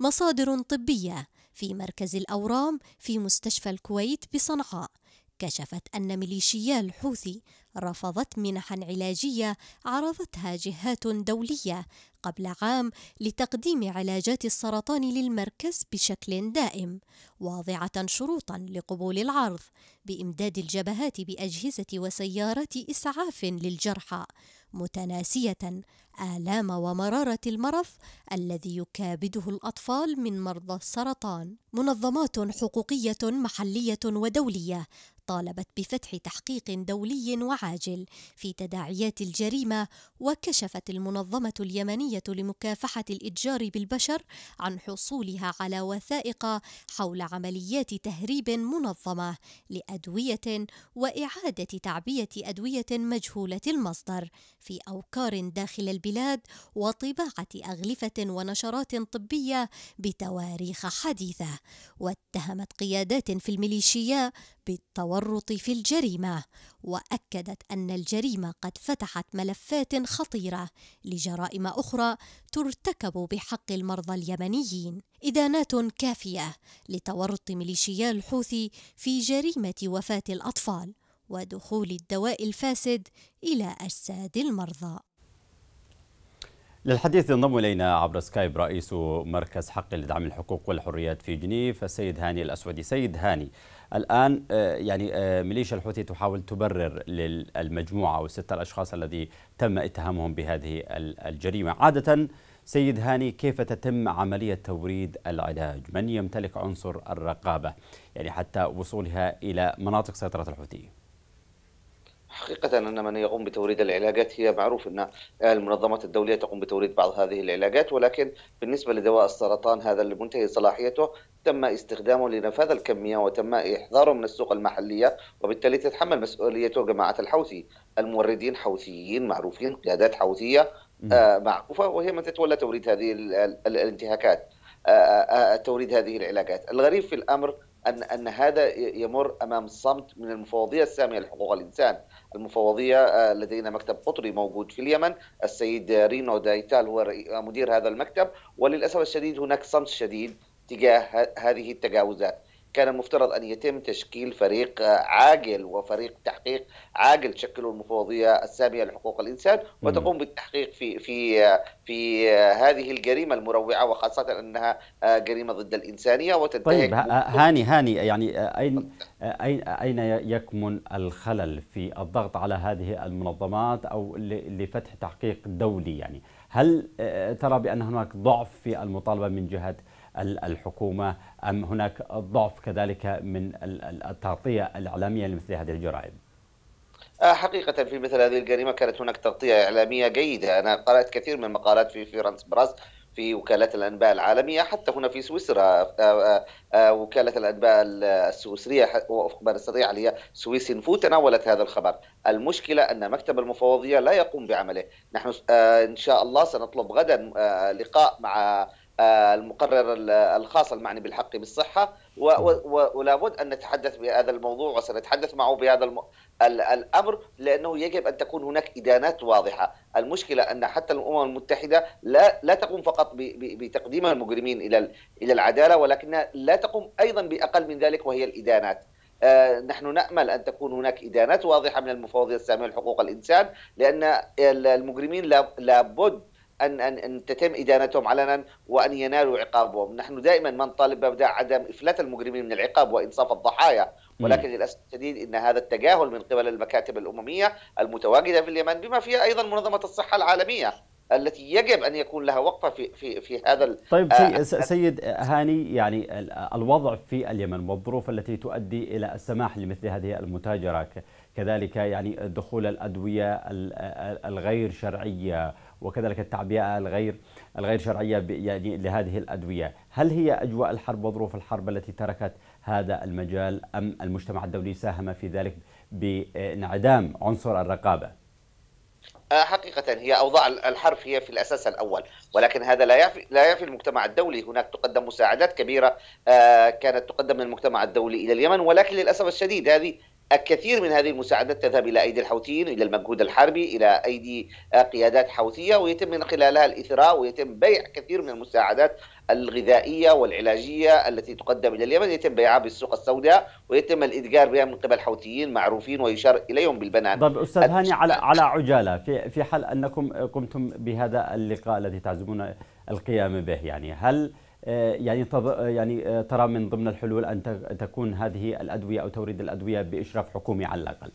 مصادر طبية في مركز الأورام في مستشفى الكويت بصنعاء كشفت أن ميليشيا الحوثي رفضت منحا علاجية عرضتها جهات دولية قبل عام لتقديم علاجات السرطان للمركز بشكل دائم، واضعة شروطا لقبول العرض بإمداد الجبهات بأجهزة وسيارات إسعاف للجرحى، متناسية آلام ومرارة المرض الذي يكابده الأطفال من مرضى السرطان. منظمات حقوقية محلية ودولية طالبت بفتح تحقيق دولي وعاجل في تداعيات الجريمه وكشفت المنظمه اليمنيه لمكافحه الاتجار بالبشر عن حصولها على وثائق حول عمليات تهريب منظمه لادويه واعاده تعبيه ادويه مجهوله المصدر في اوكار داخل البلاد وطباعه اغلفه ونشرات طبيه بتواريخ حديثه واتهمت قيادات في الميليشيا بالتواصل التورط في الجريمه واكدت ان الجريمه قد فتحت ملفات خطيره لجرائم اخرى ترتكب بحق المرضى اليمنيين ادانات كافيه لتورط ميليشيا الحوثي في جريمه وفاه الاطفال ودخول الدواء الفاسد الى اجساد المرضى للحديث ينضم الينا عبر سكايب رئيس مركز حق لدعم الحقوق والحريات في جنيف السيد هاني الاسودي سيد هاني الآن آه، يعني آه، ميليشيا الحوثي تحاول تبرر للمجموعة أو الستة الأشخاص الذي تم اتهامهم بهذه الجريمة عادة سيد هاني كيف تتم عملية توريد العلاج من يمتلك عنصر الرقابة يعني حتى وصولها إلى مناطق سيطرة الحوثيين حقيقة أن من يقوم بتوريد العلاجات هي معروف أن المنظمات الدولية تقوم بتوريد بعض هذه العلاجات ولكن بالنسبة لدواء السرطان هذا اللي منتهي صلاحيته تم استخدامه لنفاذ الكمية وتم إحضاره من السوق المحلية وبالتالي تتحمل مسؤوليته جماعة الحوثي الموردين حوثيين معروفين قيادات حوثية آه، معروفة وهي من تتولى توريد هذه الانتهاكات آه، آه، توريد هذه العلاجات الغريب في الأمر ان ان هذا يمر امام الصمت من المفوضيه الساميه لحقوق الانسان، المفوضيه آه، لدينا مكتب قطري موجود في اليمن، السيد رينو دايتال هو مدير هذا المكتب وللاسف الشديد هناك صمت شديد تجاه هذه التجاوزات. كان المفترض أن يتم تشكيل فريق عاجل وفريق تحقيق عاجل تشكله المفوضية السامية لحقوق الإنسان وتقوم بالتحقيق في في في هذه الجريمة المروعة وخاصة أنها جريمة ضد الإنسانية وتنتهي طيب هاني هاني يعني أين أين أين يكمن الخلل في الضغط على هذه المنظمات أو لفتح تحقيق دولي يعني هل آه، ترى بأن هناك ضعف في المطالبة من جهة الحكومة أم هناك ضعف كذلك من التغطية الإعلامية لمثل هذه الجرائم؟ آه، حقيقة في مثل هذه الجريمة كانت هناك تغطية إعلامية جيدة أنا قرأت كثير من المقالات في فرانس براس في وكالة الأنباء العالمية حتى هنا في سويسرا آه، آه، وكالة الأنباء السويسرية وفق ما نستطيع اللي هي سويس انفو تناولت هذا الخبر المشكلة أن مكتب المفوضية لا يقوم بعمله نحن إن شاء الله سنطلب غدا لقاء مع آه، المقرر الخاص المعني بالحق بالصحه ولا بد ان نتحدث بهذا الموضوع وسنتحدث معه بهذا الامر لانه يجب ان تكون هناك ادانات واضحه، المشكله ان حتى الامم المتحده لا لا تقوم فقط بتقديم المجرمين الى الى العداله ولكنها لا تقوم ايضا باقل من ذلك وهي الادانات. آه، نحن نامل ان تكون هناك ادانات واضحه من المفوضيه الساميه لحقوق الانسان لان المجرمين لابد أن أن أن تتم إدانتهم علنا وأن ينالوا عقابهم، نحن دائما ما نطالب بمبدأ عدم إفلات المجرمين من العقاب وإنصاف الضحايا، ولكن للأسف الشديد أن هذا التجاهل من قبل المكاتب الأممية المتواجدة في اليمن بما فيها أيضا منظمة الصحة العالمية التي يجب ان يكون لها وقفه في في في هذا طيب سي آه، سيد هاني يعني الوضع في اليمن والظروف التي تؤدي الى السماح لمثل هذه المتاجره كذلك يعني دخول الادويه الغير شرعيه وكذلك التعبئة الغير الغير شرعية يعني لهذه الأدوية هل هي أجواء الحرب وظروف الحرب التي تركت هذا المجال أم المجتمع الدولي ساهم في ذلك بانعدام عنصر الرقابة؟ آه، حقيقة هي أوضاع الحرب هي في الأساس الأول ولكن هذا لا يفي, لا يفي المجتمع الدولي هناك تقدم مساعدات كبيرة آه، كانت تقدم من المجتمع الدولي إلى اليمن ولكن للأسف الشديد هذه الكثير من هذه المساعدات تذهب الى ايدي الحوثيين الى المجهود الحربي الى ايدي آه، قيادات حوثيه ويتم من خلالها الاثراء ويتم بيع كثير من المساعدات الغذائيه والعلاجيه التي تقدم الى اليمن يتم بيعها بالسوق السوداء ويتم الادجار بها من قبل حوثيين معروفين ويشار اليهم بالبنان. طب استاذ هاني على على عجاله في في حال انكم قمتم بهذا اللقاء الذي تعزمون القيام به يعني هل آه، يعني آه، يعني آه، ترى من ضمن الحلول ان تكون هذه الادويه او توريد الادويه باشراف حكومي على الاقل.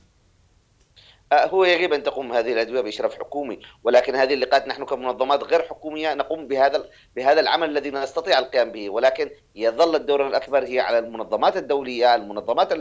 هو يجب ان تقوم هذه الادويه باشراف حكومي ولكن هذه اللقاءات نحن كمنظمات غير حكوميه نقوم بهذا بهذا العمل الذي نستطيع القيام به ولكن يظل الدور الاكبر هي على المنظمات الدوليه المنظمات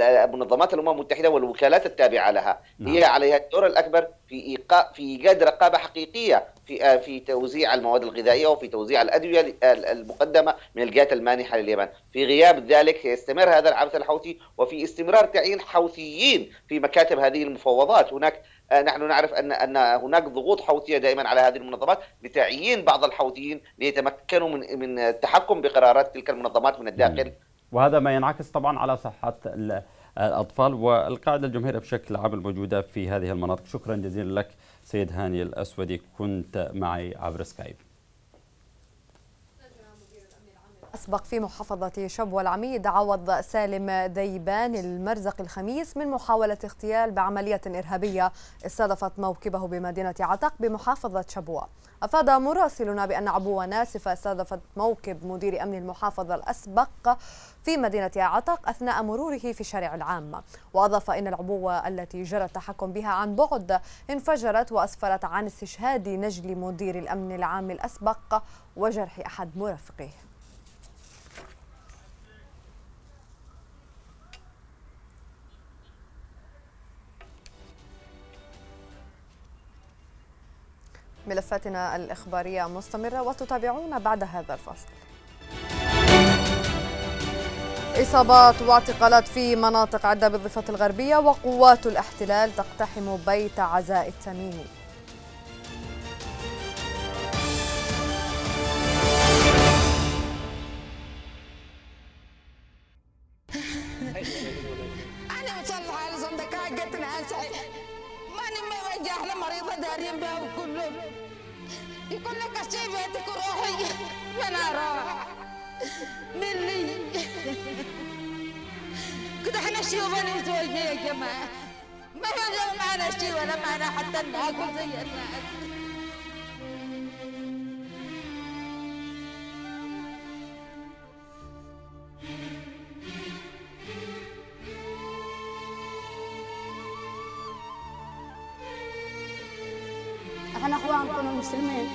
المنظمات الامم المتحده والوكالات التابعه لها نعم. هي عليها الدور الاكبر في ايقاف في ايجاد رقابه حقيقيه في آه، في توزيع المواد الغذائيه وفي توزيع الادويه المقدمه من الجهات المانحه لليمن، في غياب ذلك يستمر هذا العبث الحوثي وفي استمرار تعيين حوثيين في مكاتب هذه المفاوضات، هناك آه، نحن نعرف ان ان هناك ضغوط حوثيه دائما على هذه المنظمات لتعيين بعض الحوثيين ليتمكنوا من من التحكم بقرارات تلك المنظمات من الداخل. وهذا ما ينعكس طبعا على صحه الاطفال والقاعده الجمهوريه بشكل عام الموجوده في هذه المناطق، شكرا جزيلا لك. سيد هاني الأسودي كنت معي عبر سكايب أسبق في محافظة شبوة العميد عوض سالم ديبان المرزق الخميس من محاولة اغتيال بعملية إرهابية استهدفت موكبه بمدينة عتق بمحافظة شبوة أفاد مراسلنا بأن عبوة ناسفة استهدفت موكب مدير أمن المحافظة الأسبق في مدينة عتق أثناء مروره في شارع العامة وأضاف أن العبوة التي جرى التحكم بها عن بعد انفجرت وأسفرت عن استشهاد نجل مدير الأمن العام الأسبق وجرح أحد مرافقه ملفاتنا الإخبارية مستمرة وتتابعونا بعد هذا الفصل إصابات واعتقالات في مناطق عدة بالضفة الغربية وقوات الاحتلال تقتحم بيت عزاء التميمي دارين بهم كلهم يكون لك شيء بيتك روحي منارة ملي كده احنا شيوبنا متوجه يا جماعة ما جاب معنا شيء ولا معنا حتى ناكل زي الناس thank you احنا اخوانكم المسلمين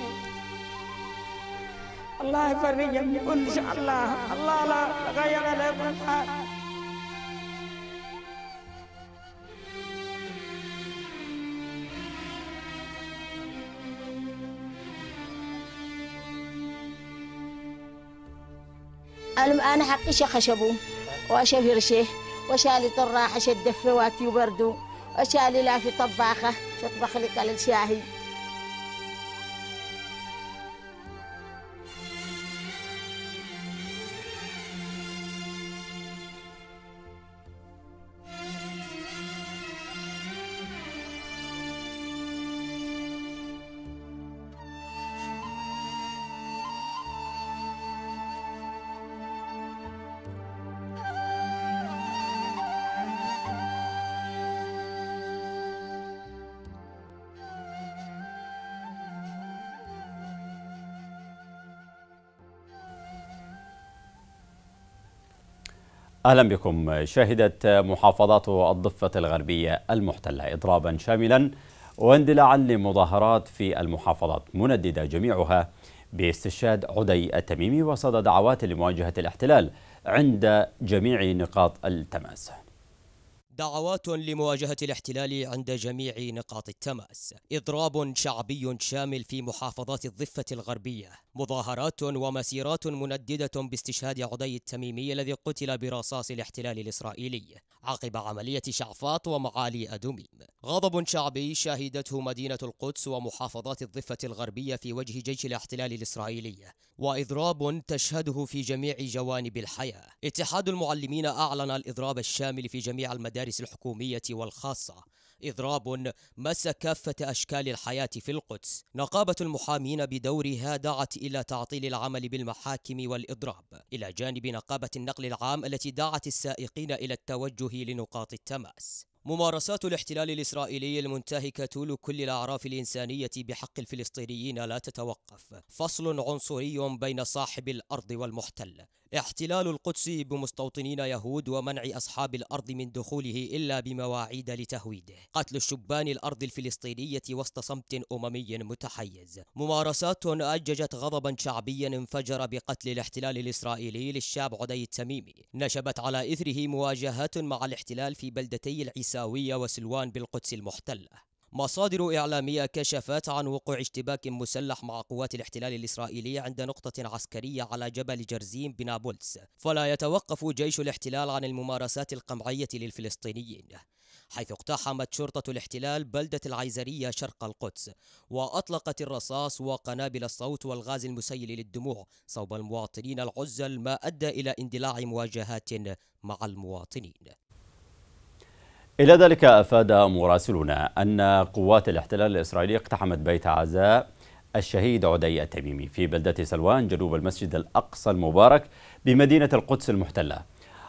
الله يفرج ان شاء الله الله لا غير لكم الحال أنا حقي شيخ خشبو وأشفر وشالي طراحة شد فواتي وبردو وشالي لا في طباخة تطبخ لك الشاهي أهلا بكم شهدت محافظات الضفة الغربية المحتلة إضرابا شاملا واندلاعا لمظاهرات في المحافظات منددة جميعها باستشهاد عدي التميمي وصدى دعوات لمواجهة الاحتلال عند جميع نقاط التماس دعوات لمواجهة الاحتلال عند جميع نقاط التماس إضراب شعبي شامل في محافظات الضفة الغربية مظاهرات ومسيرات منددة باستشهاد عدي التميمي الذي قتل برصاص الاحتلال الإسرائيلي عقب عملية شعفاط ومعالي أدوميم غضب شعبي شهدته مدينة القدس ومحافظات الضفة الغربية في وجه جيش الاحتلال الإسرائيلي وإضراب تشهده في جميع جوانب الحياة اتحاد المعلمين أعلن الإضراب الشامل في جميع المدارس المدارس الحكومية والخاصة إضراب مس كافة أشكال الحياة في القدس نقابة المحامين بدورها دعت إلى تعطيل العمل بالمحاكم والإضراب إلى جانب نقابة النقل العام التي دعت السائقين إلى التوجه لنقاط التماس ممارسات الاحتلال الإسرائيلي المنتهكة لكل الأعراف الإنسانية بحق الفلسطينيين لا تتوقف فصل عنصري بين صاحب الأرض والمحتل احتلال القدس بمستوطنين يهود ومنع أصحاب الأرض من دخوله إلا بمواعيد لتهويده قتل الشبان الأرض الفلسطينية وسط صمت أممي متحيز ممارسات أججت غضبا شعبيا انفجر بقتل الاحتلال الإسرائيلي للشاب عدي التميمي نشبت على إثره مواجهات مع الاحتلال في بلدتي العيساوية وسلوان بالقدس المحتلة مصادر إعلامية كشفت عن وقوع اشتباك مسلح مع قوات الاحتلال الإسرائيلي عند نقطة عسكرية على جبل جرزيم بنابلس فلا يتوقف جيش الاحتلال عن الممارسات القمعية للفلسطينيين حيث اقتحمت شرطة الاحتلال بلدة العيزرية شرق القدس وأطلقت الرصاص وقنابل الصوت والغاز المسيل للدموع صوب المواطنين العزل ما أدى إلى اندلاع مواجهات مع المواطنين إلى ذلك أفاد مراسلنا أن قوات الاحتلال الإسرائيلي اقتحمت بيت عزاء الشهيد عدي التميمي في بلدة سلوان جنوب المسجد الأقصى المبارك بمدينة القدس المحتلة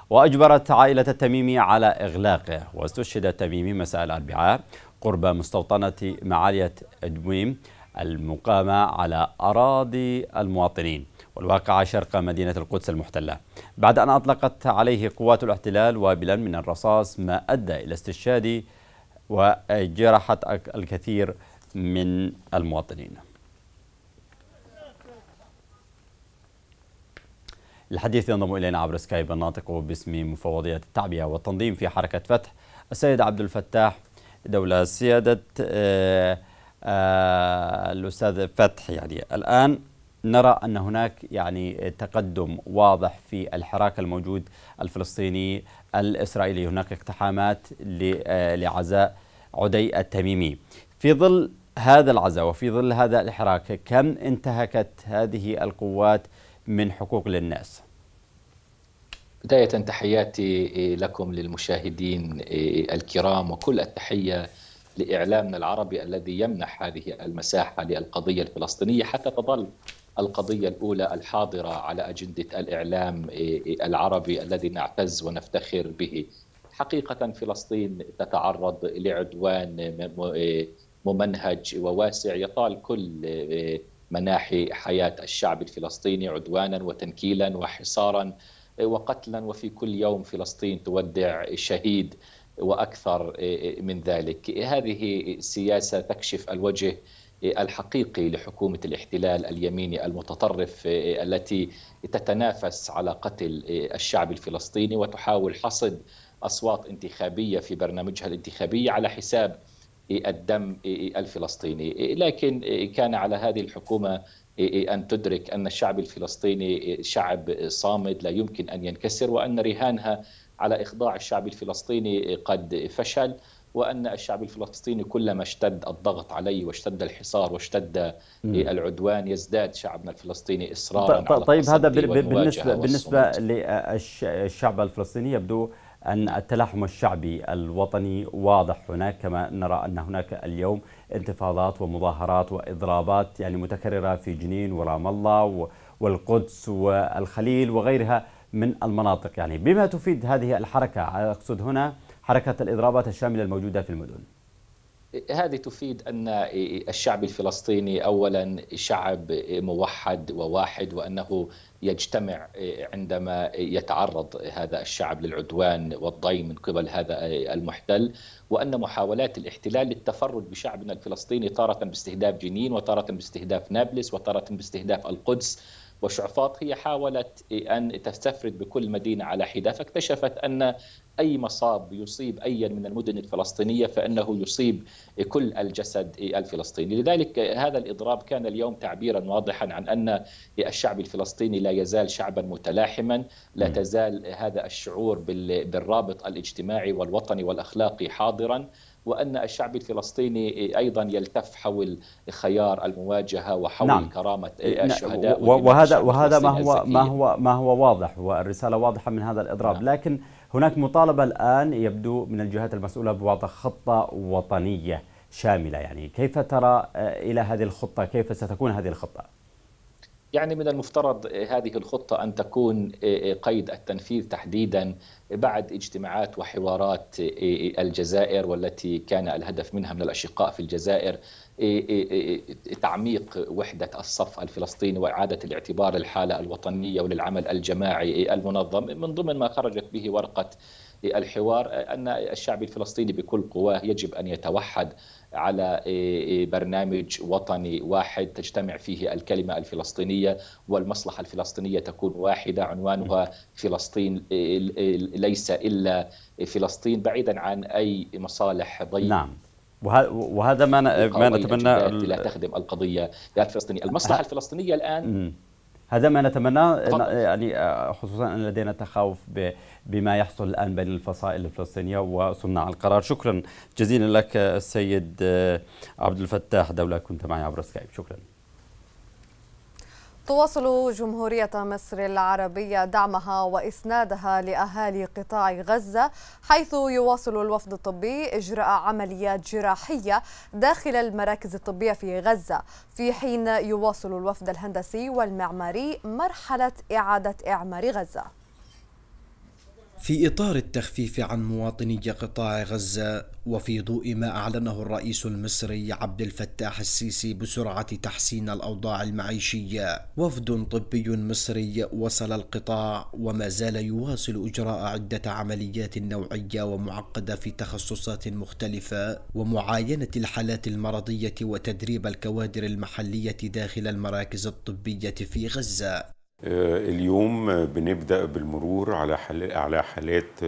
وأجبرت عائلة التميمي على إغلاقه واستشهد التميمي مساء الأربعاء قرب مستوطنة معالية إدميم المقامة على أراضي المواطنين والواقعة شرق مدينة القدس المحتلة بعد أن أطلقت عليه قوات الاحتلال وابلا من الرصاص ما أدى إلى استشهاد وجرحت الكثير من المواطنين الحديث ينضم إلينا عبر سكايب الناطق باسم مفوضية التعبئة والتنظيم في حركة فتح السيد عبد الفتاح دولة سيادة آآ آه، آآ آه، الأستاذ فتح يعني الآن نرى أن هناك يعني تقدم واضح في الحراك الموجود الفلسطيني الإسرائيلي هناك اقتحامات آه، لعزاء عدي التميمي في ظل هذا العزاء وفي ظل هذا الحراك كم انتهكت هذه القوات من حقوق للناس بداية تحياتي لكم للمشاهدين الكرام وكل التحية لإعلامنا العربي الذي يمنح هذه المساحة للقضية الفلسطينية حتى تظل القضية الأولى الحاضرة على أجندة الإعلام إيه، إيه، العربي الذي نعتز ونفتخر به حقيقة فلسطين تتعرض لعدوان إيه، ممنهج وواسع يطال كل مناحي حياة الشعب الفلسطيني عدوانا وتنكيلا وحصارا وقتلا وفي كل يوم فلسطين تودع شهيد واكثر من ذلك هذه سياسه تكشف الوجه الحقيقي لحكومة الاحتلال اليميني المتطرف آه، التي تتنافس على قتل آه، الشعب الفلسطيني وتحاول حصد أصوات انتخابية في برنامجها الانتخابية على حساب آه، الدم الفلسطيني لكن كان على هذه الحكومة أن تدرك أن الشعب الفلسطيني شعب صامد لا يمكن أن ينكسر وأن رهانها على إخضاع الشعب الفلسطيني قد فشل وأن الشعب الفلسطيني كلما اشتد الضغط عليه واشتد الحصار واشتد العدوان يزداد شعبنا الفلسطيني إصرارا طيب, طيب هذا بالنسبة, بالنسبة للشعب الفلسطيني يبدو أن التلاحم الشعبي الوطني واضح هناك كما نرى أن هناك اليوم انتفاضات ومظاهرات وإضرابات يعني متكررة في جنين ورام الله والقدس والخليل وغيرها من المناطق يعني بما تفيد هذه الحركة أقصد هنا حركة الإضرابات الشاملة الموجودة في المدن هذه تفيد أن الشعب الفلسطيني أولا شعب موحد وواحد وأنه يجتمع عندما يتعرض هذا الشعب للعدوان والضي من قبل هذا المحتل وأن محاولات الاحتلال للتفرد بشعبنا الفلسطيني تارة باستهداف جنين وتارة باستهداف نابلس وتارة باستهداف القدس وشعفاط هي حاولت أن تستفرد بكل مدينة على حدة فاكتشفت أن اي مصاب يصيب ايا من المدن الفلسطينيه فانه يصيب كل الجسد الفلسطيني، لذلك هذا الاضراب كان اليوم تعبيرا واضحا عن ان الشعب الفلسطيني لا يزال شعبا متلاحما، لا تزال هذا الشعور بالرابط الاجتماعي والوطني والاخلاقي حاضرا. وان الشعب الفلسطيني ايضا يلتف حول خيار المواجهه وحول نعم. كرامه الشهداء وهذا وهذا ما هو ما هو ما هو واضح والرساله واضحه من هذا الاضراب نعم. لكن هناك مطالبة الآن يبدو من الجهات المسؤولة بوضع خطة وطنية شاملة يعني كيف ترى آه، إلى هذه الخطة كيف ستكون هذه الخطة؟ يعني من المفترض هذه الخطة أن تكون آه، آه، قيد التنفيذ تحديدا بعد اجتماعات وحوارات آه، الجزائر والتي كان الهدف منها من الأشقاء في الجزائر تعميق وحدة الصف الفلسطيني وإعادة الاعتبار للحالة الوطنية وللعمل الجماعي المنظم من ضمن ما خرجت به ورقة الحوار ان الشعب الفلسطيني بكل قواه يجب ان يتوحد على إيه، إيه، برنامج وطني واحد تجتمع فيه الكلمه الفلسطينيه والمصلحه الفلسطينيه تكون واحده عنوانها فلسطين إيه، ليس الا فلسطين بعيدا عن اي مصالح ضيقه نعم وهذا ما ما نتمنى لا تخدم القضيه الفلسطينيه المصلحه الفلسطينيه الان هذا ما نتمناه يعني آه، خصوصا ان لدينا تخوف بما يحصل الان بين الفصائل الفلسطينيه وصناع القرار شكرا جزيلا لك آه، السيد آه، عبد الفتاح دوله كنت معي عبر سكايب شكرا تواصل جمهورية مصر العربية دعمها وإسنادها لأهالي قطاع غزة حيث يواصل الوفد الطبي إجراء عمليات جراحية داخل المراكز الطبية في غزة في حين يواصل الوفد الهندسي والمعماري مرحلة إعادة إعمار غزة في إطار التخفيف عن مواطني قطاع غزة وفي ضوء ما أعلنه الرئيس المصري عبد الفتاح السيسي بسرعة تحسين الأوضاع المعيشية وفد طبي مصري وصل القطاع وما زال يواصل إجراء عدة عمليات نوعية ومعقدة في تخصصات مختلفة ومعاينة الحالات المرضية وتدريب الكوادر المحلية داخل المراكز الطبية في غزة آه، اليوم بنبدا بالمرور على على حالات آه،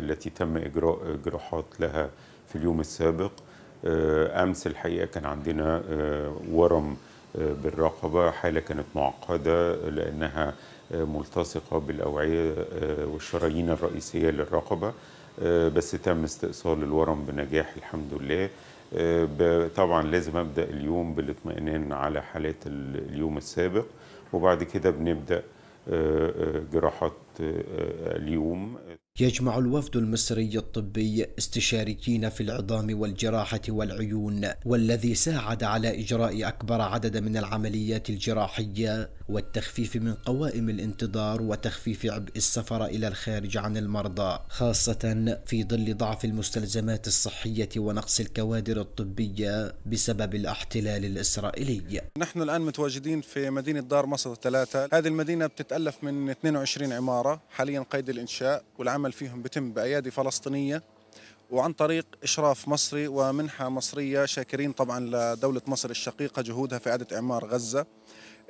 التي تم اجراء جراحات لها في اليوم السابق آه، امس الحقيقه كان عندنا ورم بالرقبه حاله كانت معقده لانها ملتصقه بالاوعيه والشرايين الرئيسيه للرقبه بس تم استئصال الورم بنجاح الحمد لله طبعا لازم ابدا اليوم بالاطمئنان على حالات اليوم السابق وبعد كده بنبدأ آه، آه، جراحات آه، اليوم يجمع الوفد المصري الطبي استشاريين في العظام والجراحة والعيون والذي ساعد على إجراء أكبر عدد من العمليات الجراحية والتخفيف من قوائم الانتظار وتخفيف عبء السفر إلى الخارج عن المرضى خاصة في ظل ضعف المستلزمات الصحية ونقص الكوادر الطبية بسبب الاحتلال الإسرائيلي نحن الآن متواجدين في مدينة دار مصر ثلاثة هذه المدينة بتتألف من 22 عمارة حاليا قيد الإنشاء والعمل العمل فيهم بتم بأيادي فلسطينية وعن طريق إشراف مصري ومنحة مصرية شاكرين طبعا لدولة مصر الشقيقة جهودها في إعادة إعمار غزة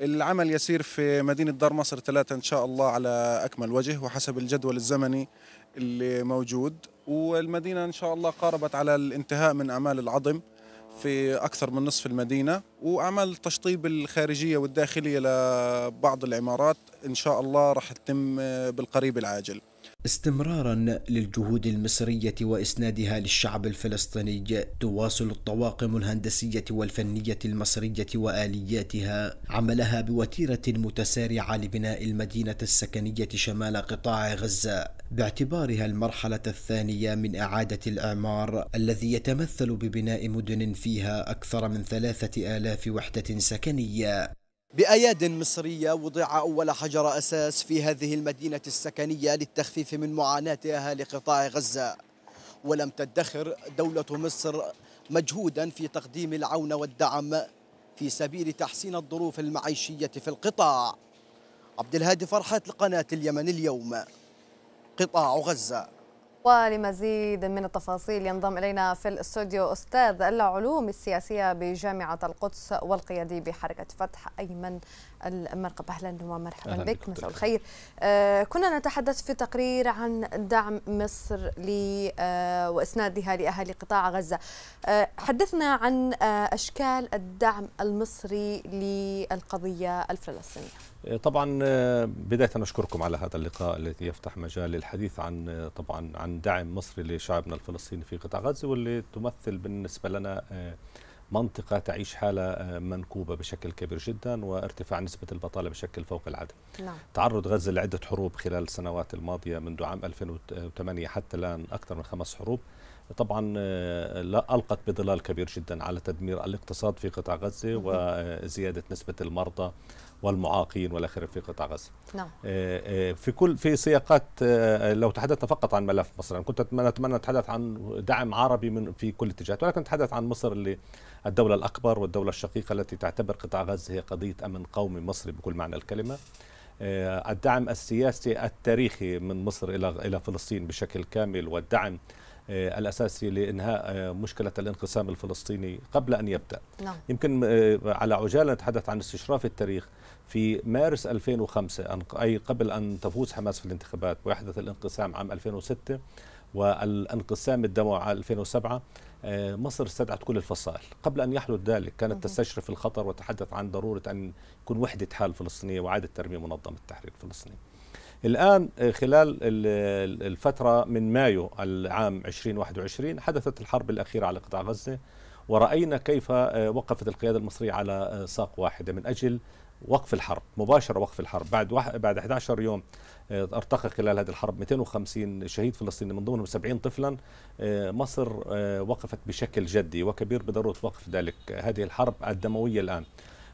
العمل يسير في مدينة دار مصر ثلاثة إن شاء الله على أكمل وجه وحسب الجدول الزمني اللي موجود والمدينة إن شاء الله قاربت على الانتهاء من أعمال العظم في أكثر من نصف المدينة وأعمال التشطيب الخارجية والداخلية لبعض العمارات إن شاء الله راح تتم بالقريب العاجل استمرارا للجهود المصريه واسنادها للشعب الفلسطيني تواصل الطواقم الهندسيه والفنيه المصريه والياتها عملها بوتيره متسارعه لبناء المدينه السكنيه شمال قطاع غزه باعتبارها المرحله الثانيه من اعاده الاعمار الذي يتمثل ببناء مدن فيها اكثر من ثلاثه الاف وحده سكنيه بأياد مصرية وضع أول حجر أساس في هذه المدينة السكنية للتخفيف من معاناة أهالي قطاع غزة ولم تدخر دولة مصر مجهودا في تقديم العون والدعم في سبيل تحسين الظروف المعيشية في القطاع عبد الهادي فرحات القناة اليمن اليوم قطاع غزة ولمزيد من التفاصيل ينضم إلينا في الاستوديو أستاذ العلوم السياسية بجامعة القدس والقيادي بحركة فتح أيمن المرقب أهلا ومرحبا أهلاً بك مساء الخير آه كنا نتحدث في تقرير عن دعم مصر ل آه وإسنادها لأهالي قطاع غزة آه حدثنا عن آه أشكال الدعم المصري للقضية الفلسطينية طبعا بداية أشكركم على هذا اللقاء الذي يفتح مجال للحديث عن طبعا عن دعم مصري لشعبنا الفلسطيني في قطاع غزة واللي تمثل بالنسبة لنا منطقة تعيش حالة منكوبة بشكل كبير جدا وارتفاع نسبة البطالة بشكل فوق العادة نعم. تعرض غزة لعدة حروب خلال السنوات الماضية منذ عام 2008 حتى الآن أكثر من خمس حروب طبعا ألقت بظلال كبير جدا على تدمير الاقتصاد في قطاع غزة وزيادة نسبة المرضى والمعاقين والى اخره في قطاع غزه. نعم. آه، آه، في كل في سياقات آه، لو تحدثنا فقط عن ملف مصر، انا كنت اتمنى اتمنى اتحدث عن دعم عربي من في كل الاتجاهات، ولكن اتحدث عن مصر اللي الدوله الاكبر والدوله الشقيقه التي تعتبر قطاع غزه هي قضيه امن قومي مصري بكل معنى الكلمه. الدعم السياسي التاريخي من مصر الى الى فلسطين بشكل كامل والدعم الاساسي لانهاء مشكله الانقسام الفلسطيني قبل ان يبدا نعم. يمكن على عجاله نتحدث عن استشراف التاريخ في مارس 2005 أي قبل أن تفوز حماس في الانتخابات ويحدث الانقسام عام 2006 والانقسام الدموي عام 2007 آه، مصر استدعت كل الفصائل قبل أن يحدث ذلك كانت تستشرف الخطر وتحدث عن ضرورة أن يكون وحدة حال فلسطينية وإعادة ترميم منظمة التحرير الفلسطيني الآن آه، خلال الفترة من مايو العام 2021 حدثت الحرب الأخيرة على قطاع غزة ورأينا كيف آه، وقفت القيادة المصرية على ساق واحدة من أجل وقف الحرب مباشره وقف الحرب بعد وح... بعد 11 يوم آه، ارتقى خلال هذه الحرب 250 شهيد فلسطيني من ضمنهم 70 طفلا آه، مصر آه، وقفت بشكل جدي وكبير بضروره وقف ذلك هذه الحرب الدمويه الان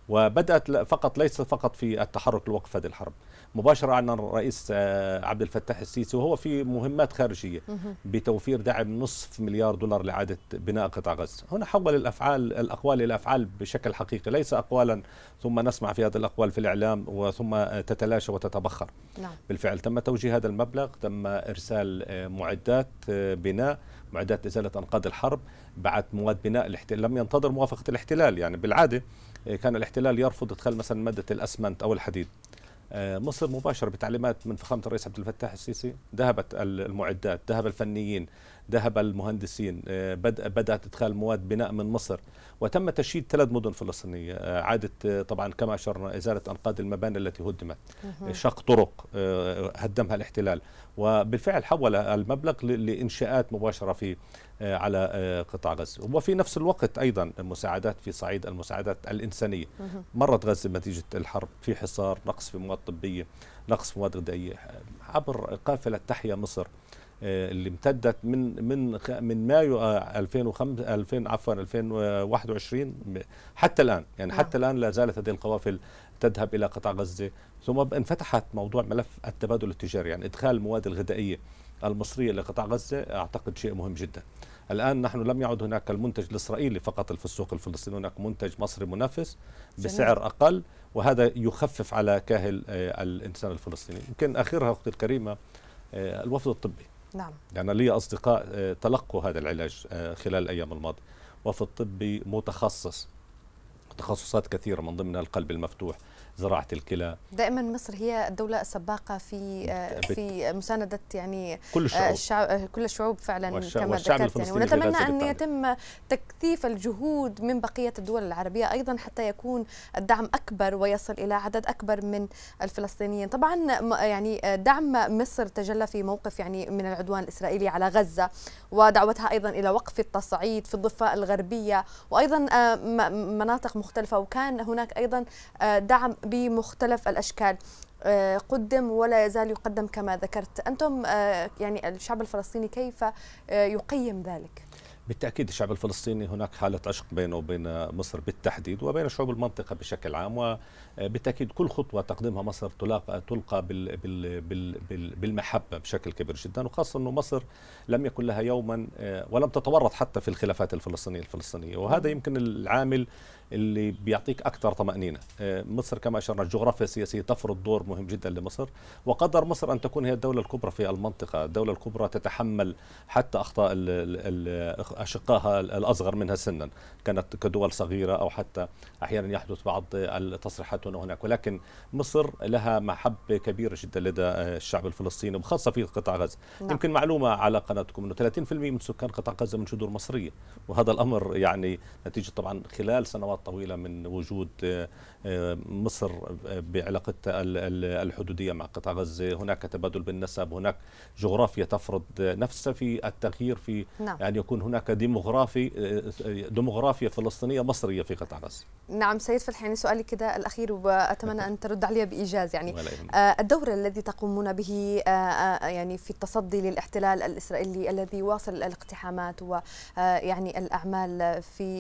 وبدات فقط ليس فقط في التحرك لوقف هذه الحرب مباشره عن الرئيس آه، عبد الفتاح السيسي وهو في مهمات خارجيه بتوفير دعم نصف مليار دولار لاعاده بناء قطاع غزه هنا حول الافعال الاقوال الى افعال بشكل حقيقي ليس اقوالا ثم نسمع في هذه الاقوال في الاعلام وثم تتلاشى وتتبخر نعم. بالفعل تم توجيه هذا المبلغ تم ارسال آه، معدات آه، بناء معدات ازاله انقاض الحرب بعت مواد بناء الاحتلال لم ينتظر موافقه الاحتلال يعني بالعاده كان الاحتلال يرفض ادخال مثلا ماده الاسمنت او الحديد آه، مصر مباشرة بتعليمات من فخامة الرئيس عبد الفتاح السيسي ذهبت المعدات ذهب الفنيين ذهب المهندسين آه، بدأ بدأت إدخال مواد بناء من مصر وتم تشييد ثلاث مدن فلسطينية آه، عادت آه، طبعا كما أشرنا إزالة أنقاض المباني التي هدمت شق طرق هدمها الاحتلال وبالفعل حول المبلغ لإنشاءات مباشرة في على قطاع غزة وفي نفس الوقت أيضا مساعدات في صعيد المساعدات الإنسانية مرت غزة نتيجة الحرب في حصار نقص في مواد طبية نقص مواد غذائية عبر قافلة تحيا مصر آه، اللي امتدت من من من مايو 2005 آه، 2000 عفوا 2021 حتى الان يعني حتى نعم. الان لا زالت هذه القوافل تذهب الى قطاع غزه ثم انفتحت موضوع ملف التبادل التجاري يعني ادخال المواد الغذائيه المصريه لقطاع غزه اعتقد شيء مهم جدا الان نحن لم يعد هناك المنتج الاسرائيلي فقط في السوق الفلسطيني هناك منتج مصري منافس بسعر اقل وهذا يخفف على كاهل آه، الانسان الفلسطيني يمكن اخرها اختي الكريمه الوفد الطبي نعم يعني لي أصدقاء آه، تلقوا هذا العلاج آه، خلال الأيام الماضية وفي الطب متخصص تخصصات كثيرة من ضمنها القلب المفتوح زراعه الكلى دائما مصر هي الدوله السباقه في آه، بت... في مسانده يعني كل الشعوب الشعب آه، آه، كل الشعوب فعلا والش... كما ذكرت يعني ونتمنى ان يتم تكثيف الجهود من بقيه الدول العربيه ايضا حتى يكون الدعم اكبر ويصل الى عدد اكبر من الفلسطينيين طبعا يعني دعم مصر تجلى في موقف يعني من العدوان الاسرائيلي على غزه ودعوتها ايضا الى وقف التصعيد في الضفه الغربيه وايضا مناطق مختلفه وكان هناك ايضا دعم بمختلف الأشكال آه، قدم ولا يزال يقدم كما ذكرت أنتم آه، يعني الشعب الفلسطيني كيف آه، يقيم ذلك؟ بالتأكيد الشعب الفلسطيني هناك حالة عشق بينه وبين مصر بالتحديد وبين شعوب المنطقة بشكل عام وبالتأكيد كل خطوة تقدمها مصر تلاقى تلقى بال بال بال بالمحبة بشكل كبير جدا وخاصة أنه مصر لم يكن لها يوما ولم تتورط حتى في الخلافات الفلسطينية الفلسطينية وهذا يمكن العامل اللي بيعطيك اكثر طمانينه آه، مصر كما اشرنا الجغرافيا السياسيه تفرض دور مهم جدا لمصر وقدر مصر ان تكون هي الدوله الكبرى في المنطقه الدوله الكبرى تتحمل حتى اخطاء اشقائها الاصغر منها سنا كانت كدول صغيره او حتى احيانا يحدث بعض التصريحات هنا وهناك ولكن مصر لها محبه كبيره جدا لدى آه، الشعب الفلسطيني وخاصه في قطاع غزه نعم. يمكن معلومه على قناتكم انه 30% من سكان قطاع غزه من جذور مصريه وهذا الامر يعني نتيجه طبعا خلال سنوات سنوات طويلة من وجود آه، آه، مصر آه، بعلاقتها الحدودية مع قطاع غزة هناك تبادل بالنسب هناك جغرافيا تفرض نفسها في التغيير في نعم. أن يعني يكون هناك ديموغرافي ديموغرافيا فلسطينية مصرية في قطاع غزة نعم سيد يعني سؤالي كده الأخير وأتمنى أن ترد علي بإيجاز يعني الدور الذي تقومون به يعني في التصدي للاحتلال الإسرائيلي الذي واصل الاقتحامات ويعني الأعمال في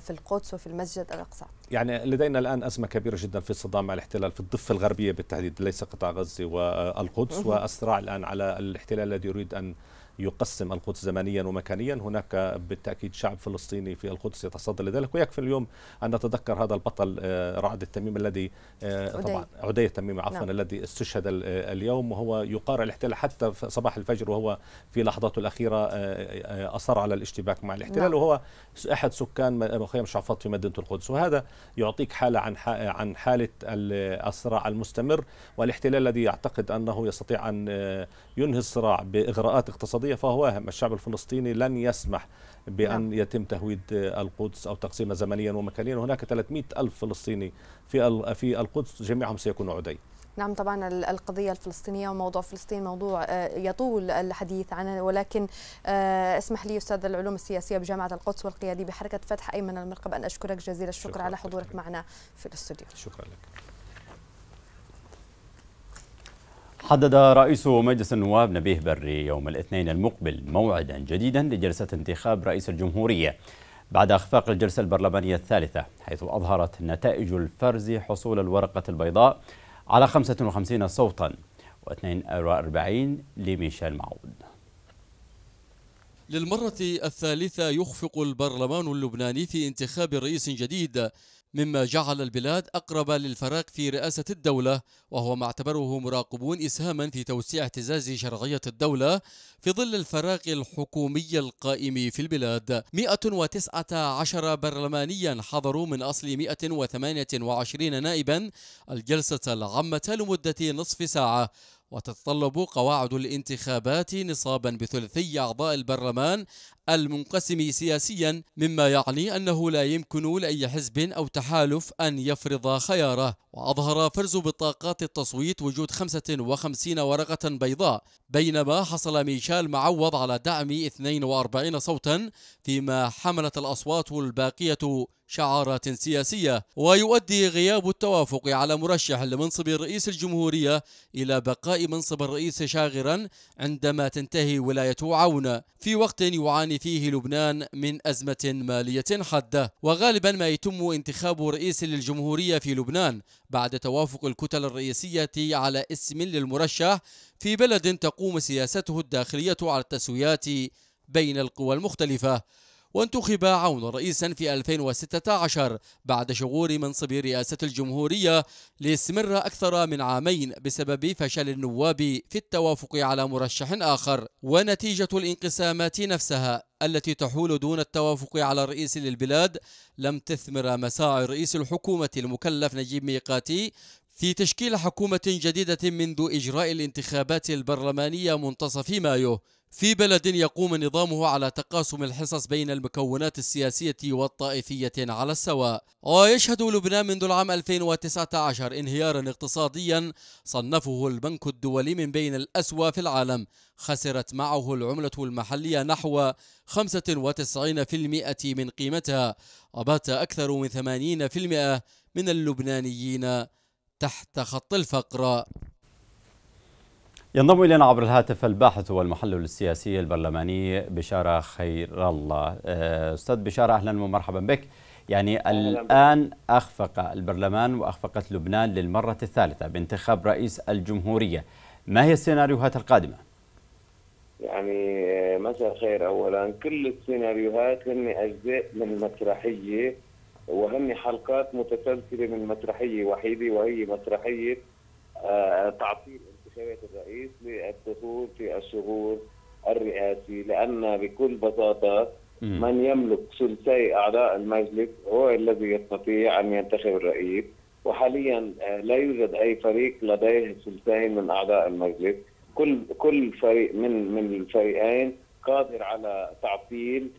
في القدس القدس وفي المسجد الأقصى يعني لدينا الآن أزمة كبيرة جدا في الصدام مع الاحتلال في الضفة الغربية بالتحديد ليس قطاع غزة والقدس وأسرع الآن على الاحتلال الذي يريد أن يقسم القدس زمنيا ومكانيا هناك بالتأكيد شعب فلسطيني في القدس يتصدى لذلك ويكفي اليوم أن نتذكر هذا البطل آه، رعد التميم الذي آه، طبعا عدي التميم عفوا نعم. الذي استشهد اليوم وهو يقارع الاحتلال حتى في صباح الفجر وهو في لحظاته الأخيرة آه، أصر على الاشتباك مع الاحتلال نعم. وهو أحد سكان مخيم شعفاط في مدينة القدس وهذا يعطيك حالة عن عن حالة الصراع المستمر والاحتلال الذي يعتقد أنه يستطيع أن ينهي الصراع بإغراءات اقتصادية القضية فهو واهم الشعب الفلسطيني لن يسمح بأن نعم. يتم تهويد القدس أو تقسيمها زمنيا ومكانيا وهناك 300 ألف فلسطيني في في القدس جميعهم سيكونوا عدي نعم طبعا القضية الفلسطينية وموضوع فلسطين موضوع آه، يطول الحديث عنه ولكن آه، اسمح لي أستاذ العلوم السياسية بجامعة القدس والقيادي بحركة فتح أيمن المرقب أن أشكرك جزيل الشكر على حضورك معنا في الاستوديو شكرا لك حدد رئيس مجلس النواب نبيه بري يوم الاثنين المقبل موعدا جديدا لجلسة انتخاب رئيس الجمهورية بعد إخفاق الجلسة البرلمانية الثالثة حيث أظهرت نتائج الفرز حصول الورقة البيضاء على 55 صوتا و42 لميشيل معود للمرة الثالثة يخفق البرلمان اللبناني في انتخاب رئيس جديد مما جعل البلاد أقرب للفراغ في رئاسة الدولة وهو ما اعتبره مراقبون إسهاما في توسيع اعتزاز شرعية الدولة في ظل الفراغ الحكومي القائم في البلاد 119 برلمانيا حضروا من أصل 128 نائبا الجلسة العامة لمدة نصف ساعة وتتطلب قواعد الانتخابات نصابا بثلثي أعضاء البرلمان المنقسم سياسيا مما يعني أنه لا يمكن لأي حزب أو تحالف أن يفرض خياره وأظهر فرز بطاقات التصويت وجود 55 ورقة بيضاء بينما حصل ميشال معوض على دعم 42 صوتا فيما حملت الأصوات الباقية شعارات سياسية ويؤدي غياب التوافق على مرشح لمنصب رئيس الجمهورية إلى بقاء منصب الرئيس شاغرا عندما تنتهي ولاية عون في وقت يعاني فيه لبنان من أزمة مالية حادة وغالبا ما يتم انتخاب رئيس للجمهورية في لبنان بعد توافق الكتل الرئيسية على اسم للمرشح في بلد تقوم سياسته الداخلية على التسويات بين القوى المختلفة وانتخب عون رئيسا في 2016 بعد شغور منصب رئاسة الجمهورية ليستمر أكثر من عامين بسبب فشل النواب في التوافق على مرشح آخر ونتيجة الانقسامات نفسها التي تحول دون التوافق على الرئيس للبلاد لم تثمر مساعي رئيس الحكومة المكلف نجيب ميقاتي في تشكيل حكومة جديدة منذ إجراء الانتخابات البرلمانية منتصف مايو في بلد يقوم نظامه على تقاسم الحصص بين المكونات السياسية والطائفية على السواء ويشهد لبنان منذ العام 2019 انهيارا اقتصاديا صنفه البنك الدولي من بين الأسوأ في العالم خسرت معه العملة المحلية نحو 95% من قيمتها وبات أكثر من 80% من اللبنانيين تحت خط الفقر ينضم إلينا عبر الهاتف الباحث والمحلل السياسي البرلماني بشارة خير الله آه، أستاذ بشارة أهلا ومرحبا بك يعني الآن أخفق البرلمان وأخفقت لبنان للمرة الثالثة بانتخاب رئيس الجمهورية ما هي السيناريوهات القادمة؟ يعني آه، مساء خير أولا كل السيناريوهات هن أجزاء من مسرحية وهن حلقات متسلسلة من مسرحية وحيدة وهي مسرحية آه، تعطيل مشاوره الرئيس للدخول في الشغل الرئاسي لان بكل بساطه من يملك ثلثي اعضاء المجلس هو الذي يستطيع ان ينتخب الرئيس وحاليا آه، لا يوجد اي فريق لديه ثلثين من اعضاء المجلس كل كل فريق من من الفريقين قادر على تعطيل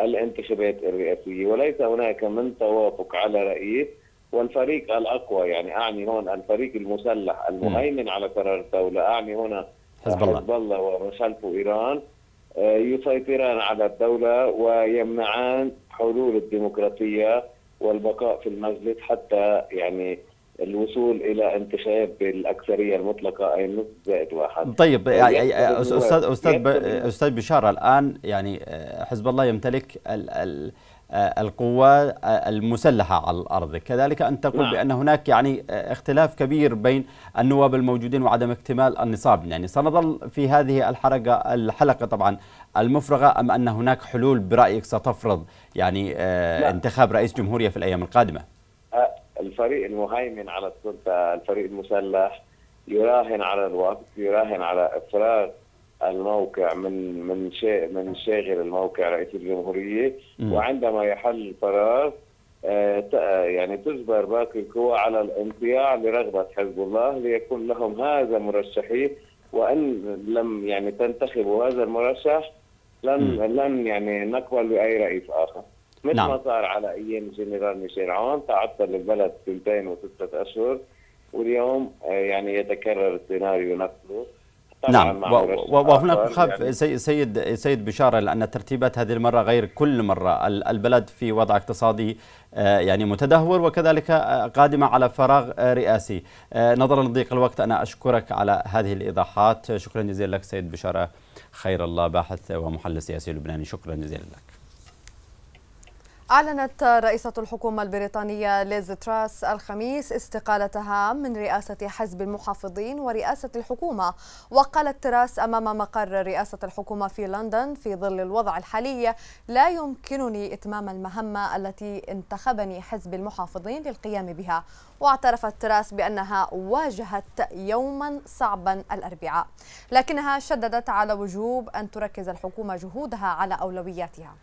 الانتخابات الرئاسيه وليس هناك من توافق على رئيس والفريق الأقوى يعني أعني هون الفريق المسلح المهيمن على قرار الدولة أعني هنا حزب الله, حزب الله وخلفه إيران آه، يسيطران على الدولة ويمنعان حلول الديمقراطية والبقاء في المجلس حتى يعني الوصول الى انتخاب بالاكثريه المطلقه اي نصف زائد واحد طيب آه، يعني استاذ استاذ استاذ بشاره الان يعني آه، حزب الله يمتلك ال ال آه، القوى آه، المسلحة على الأرض كذلك أن تقول نعم. بأن هناك يعني آه، اختلاف كبير بين النواب الموجودين وعدم اكتمال النصاب يعني سنظل في هذه الحلقة, الحلقة طبعا المفرغة أم أن هناك حلول برأيك ستفرض يعني نعم. انتخاب رئيس جمهورية في الأيام القادمة الفريق المهيمن على السلطة الفريق المسلح يراهن على الوقت يراهن على إفراغ الموقع من من من شاغل الموقع رئيس الجمهوريه وعندما يحل الفراغ آه، آه، يعني تجبر باقي القوى على الانطياع لرغبه حزب الله ليكون لهم هذا مرشحين وان لم يعني تنتخبوا هذا المرشح لن لن يعني نقبل باي رئيس اخر مثل نعم. ما صار على ايام الجنرال ميشيل عون تعطل البلد سنتين وسته اشهر واليوم آه، يعني يتكرر السيناريو نفسه نعم وهناك خاف يعني سيد سيد بشاره لان ترتيبات هذه المره غير كل مره البلد في وضع اقتصادي آه، يعني متدهور وكذلك آه، قادمه على فراغ آه، رئاسي نظرا لضيق الوقت انا اشكرك على هذه الايضاحات شكرا جزيلا لك سيد بشاره خير الله باحث ومحلل سياسي لبناني شكرا جزيلا لك أعلنت رئيسة الحكومة البريطانية ليز تراس الخميس استقالتها من رئاسة حزب المحافظين ورئاسة الحكومة وقالت تراس أمام مقر رئاسة الحكومة في لندن في ظل الوضع الحالي لا يمكنني إتمام المهمة التي انتخبني حزب المحافظين للقيام بها واعترفت تراس بأنها واجهت يوما صعبا الأربعاء لكنها شددت على وجوب أن تركز الحكومة جهودها على أولوياتها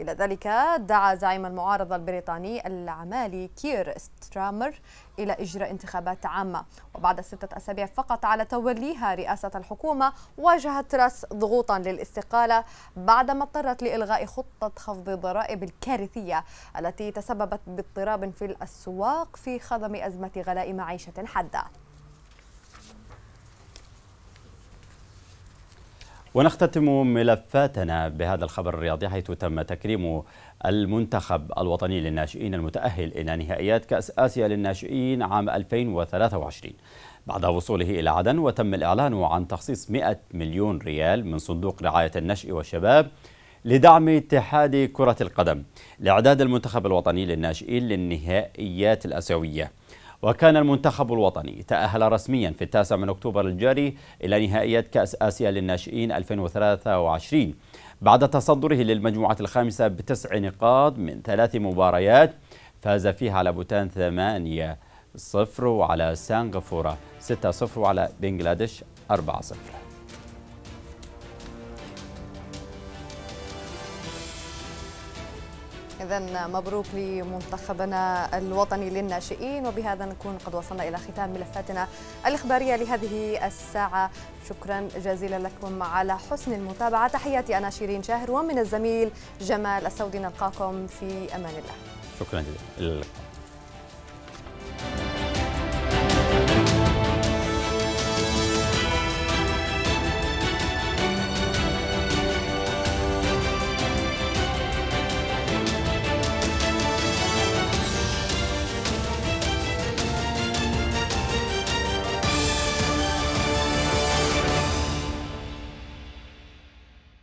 إلى ذلك دعا زعيم المعارضة البريطاني العمالي كير سترامر إلى إجراء انتخابات عامة وبعد ستة أسابيع فقط على توليها رئاسة الحكومة واجهت تراس ضغوطا للاستقالة بعدما اضطرت لإلغاء خطة خفض الضرائب الكارثية التي تسببت باضطراب في الأسواق في خضم أزمة غلاء معيشة حادة ونختتم ملفاتنا بهذا الخبر الرياضي حيث تم تكريم المنتخب الوطني للناشئين المتأهل إلى نهائيات كأس آسيا للناشئين عام 2023 بعد وصوله إلى عدن وتم الإعلان عن تخصيص 100 مليون ريال من صندوق رعاية النشء والشباب لدعم اتحاد كرة القدم لإعداد المنتخب الوطني للناشئين للنهائيات الآسيوية وكان المنتخب الوطني تأهل رسميا في التاسع من أكتوبر الجاري إلى نهائيات كأس آسيا للناشئين 2023 بعد تصدره للمجموعة الخامسة بتسع نقاط من ثلاث مباريات فاز فيها على بوتان ثمانية صفر وعلى سنغافورة ستة صفر وعلى بنغلاديش أربعة صفر إذا مبروك لمنتخبنا الوطني للناشئين وبهذا نكون قد وصلنا إلى ختام ملفاتنا الإخبارية لهذه الساعة شكرا جزيلا لكم على حسن المتابعة تحياتي أنا شيرين شاهر ومن الزميل جمال السودي نلقاكم في أمان الله شكرا جزيلا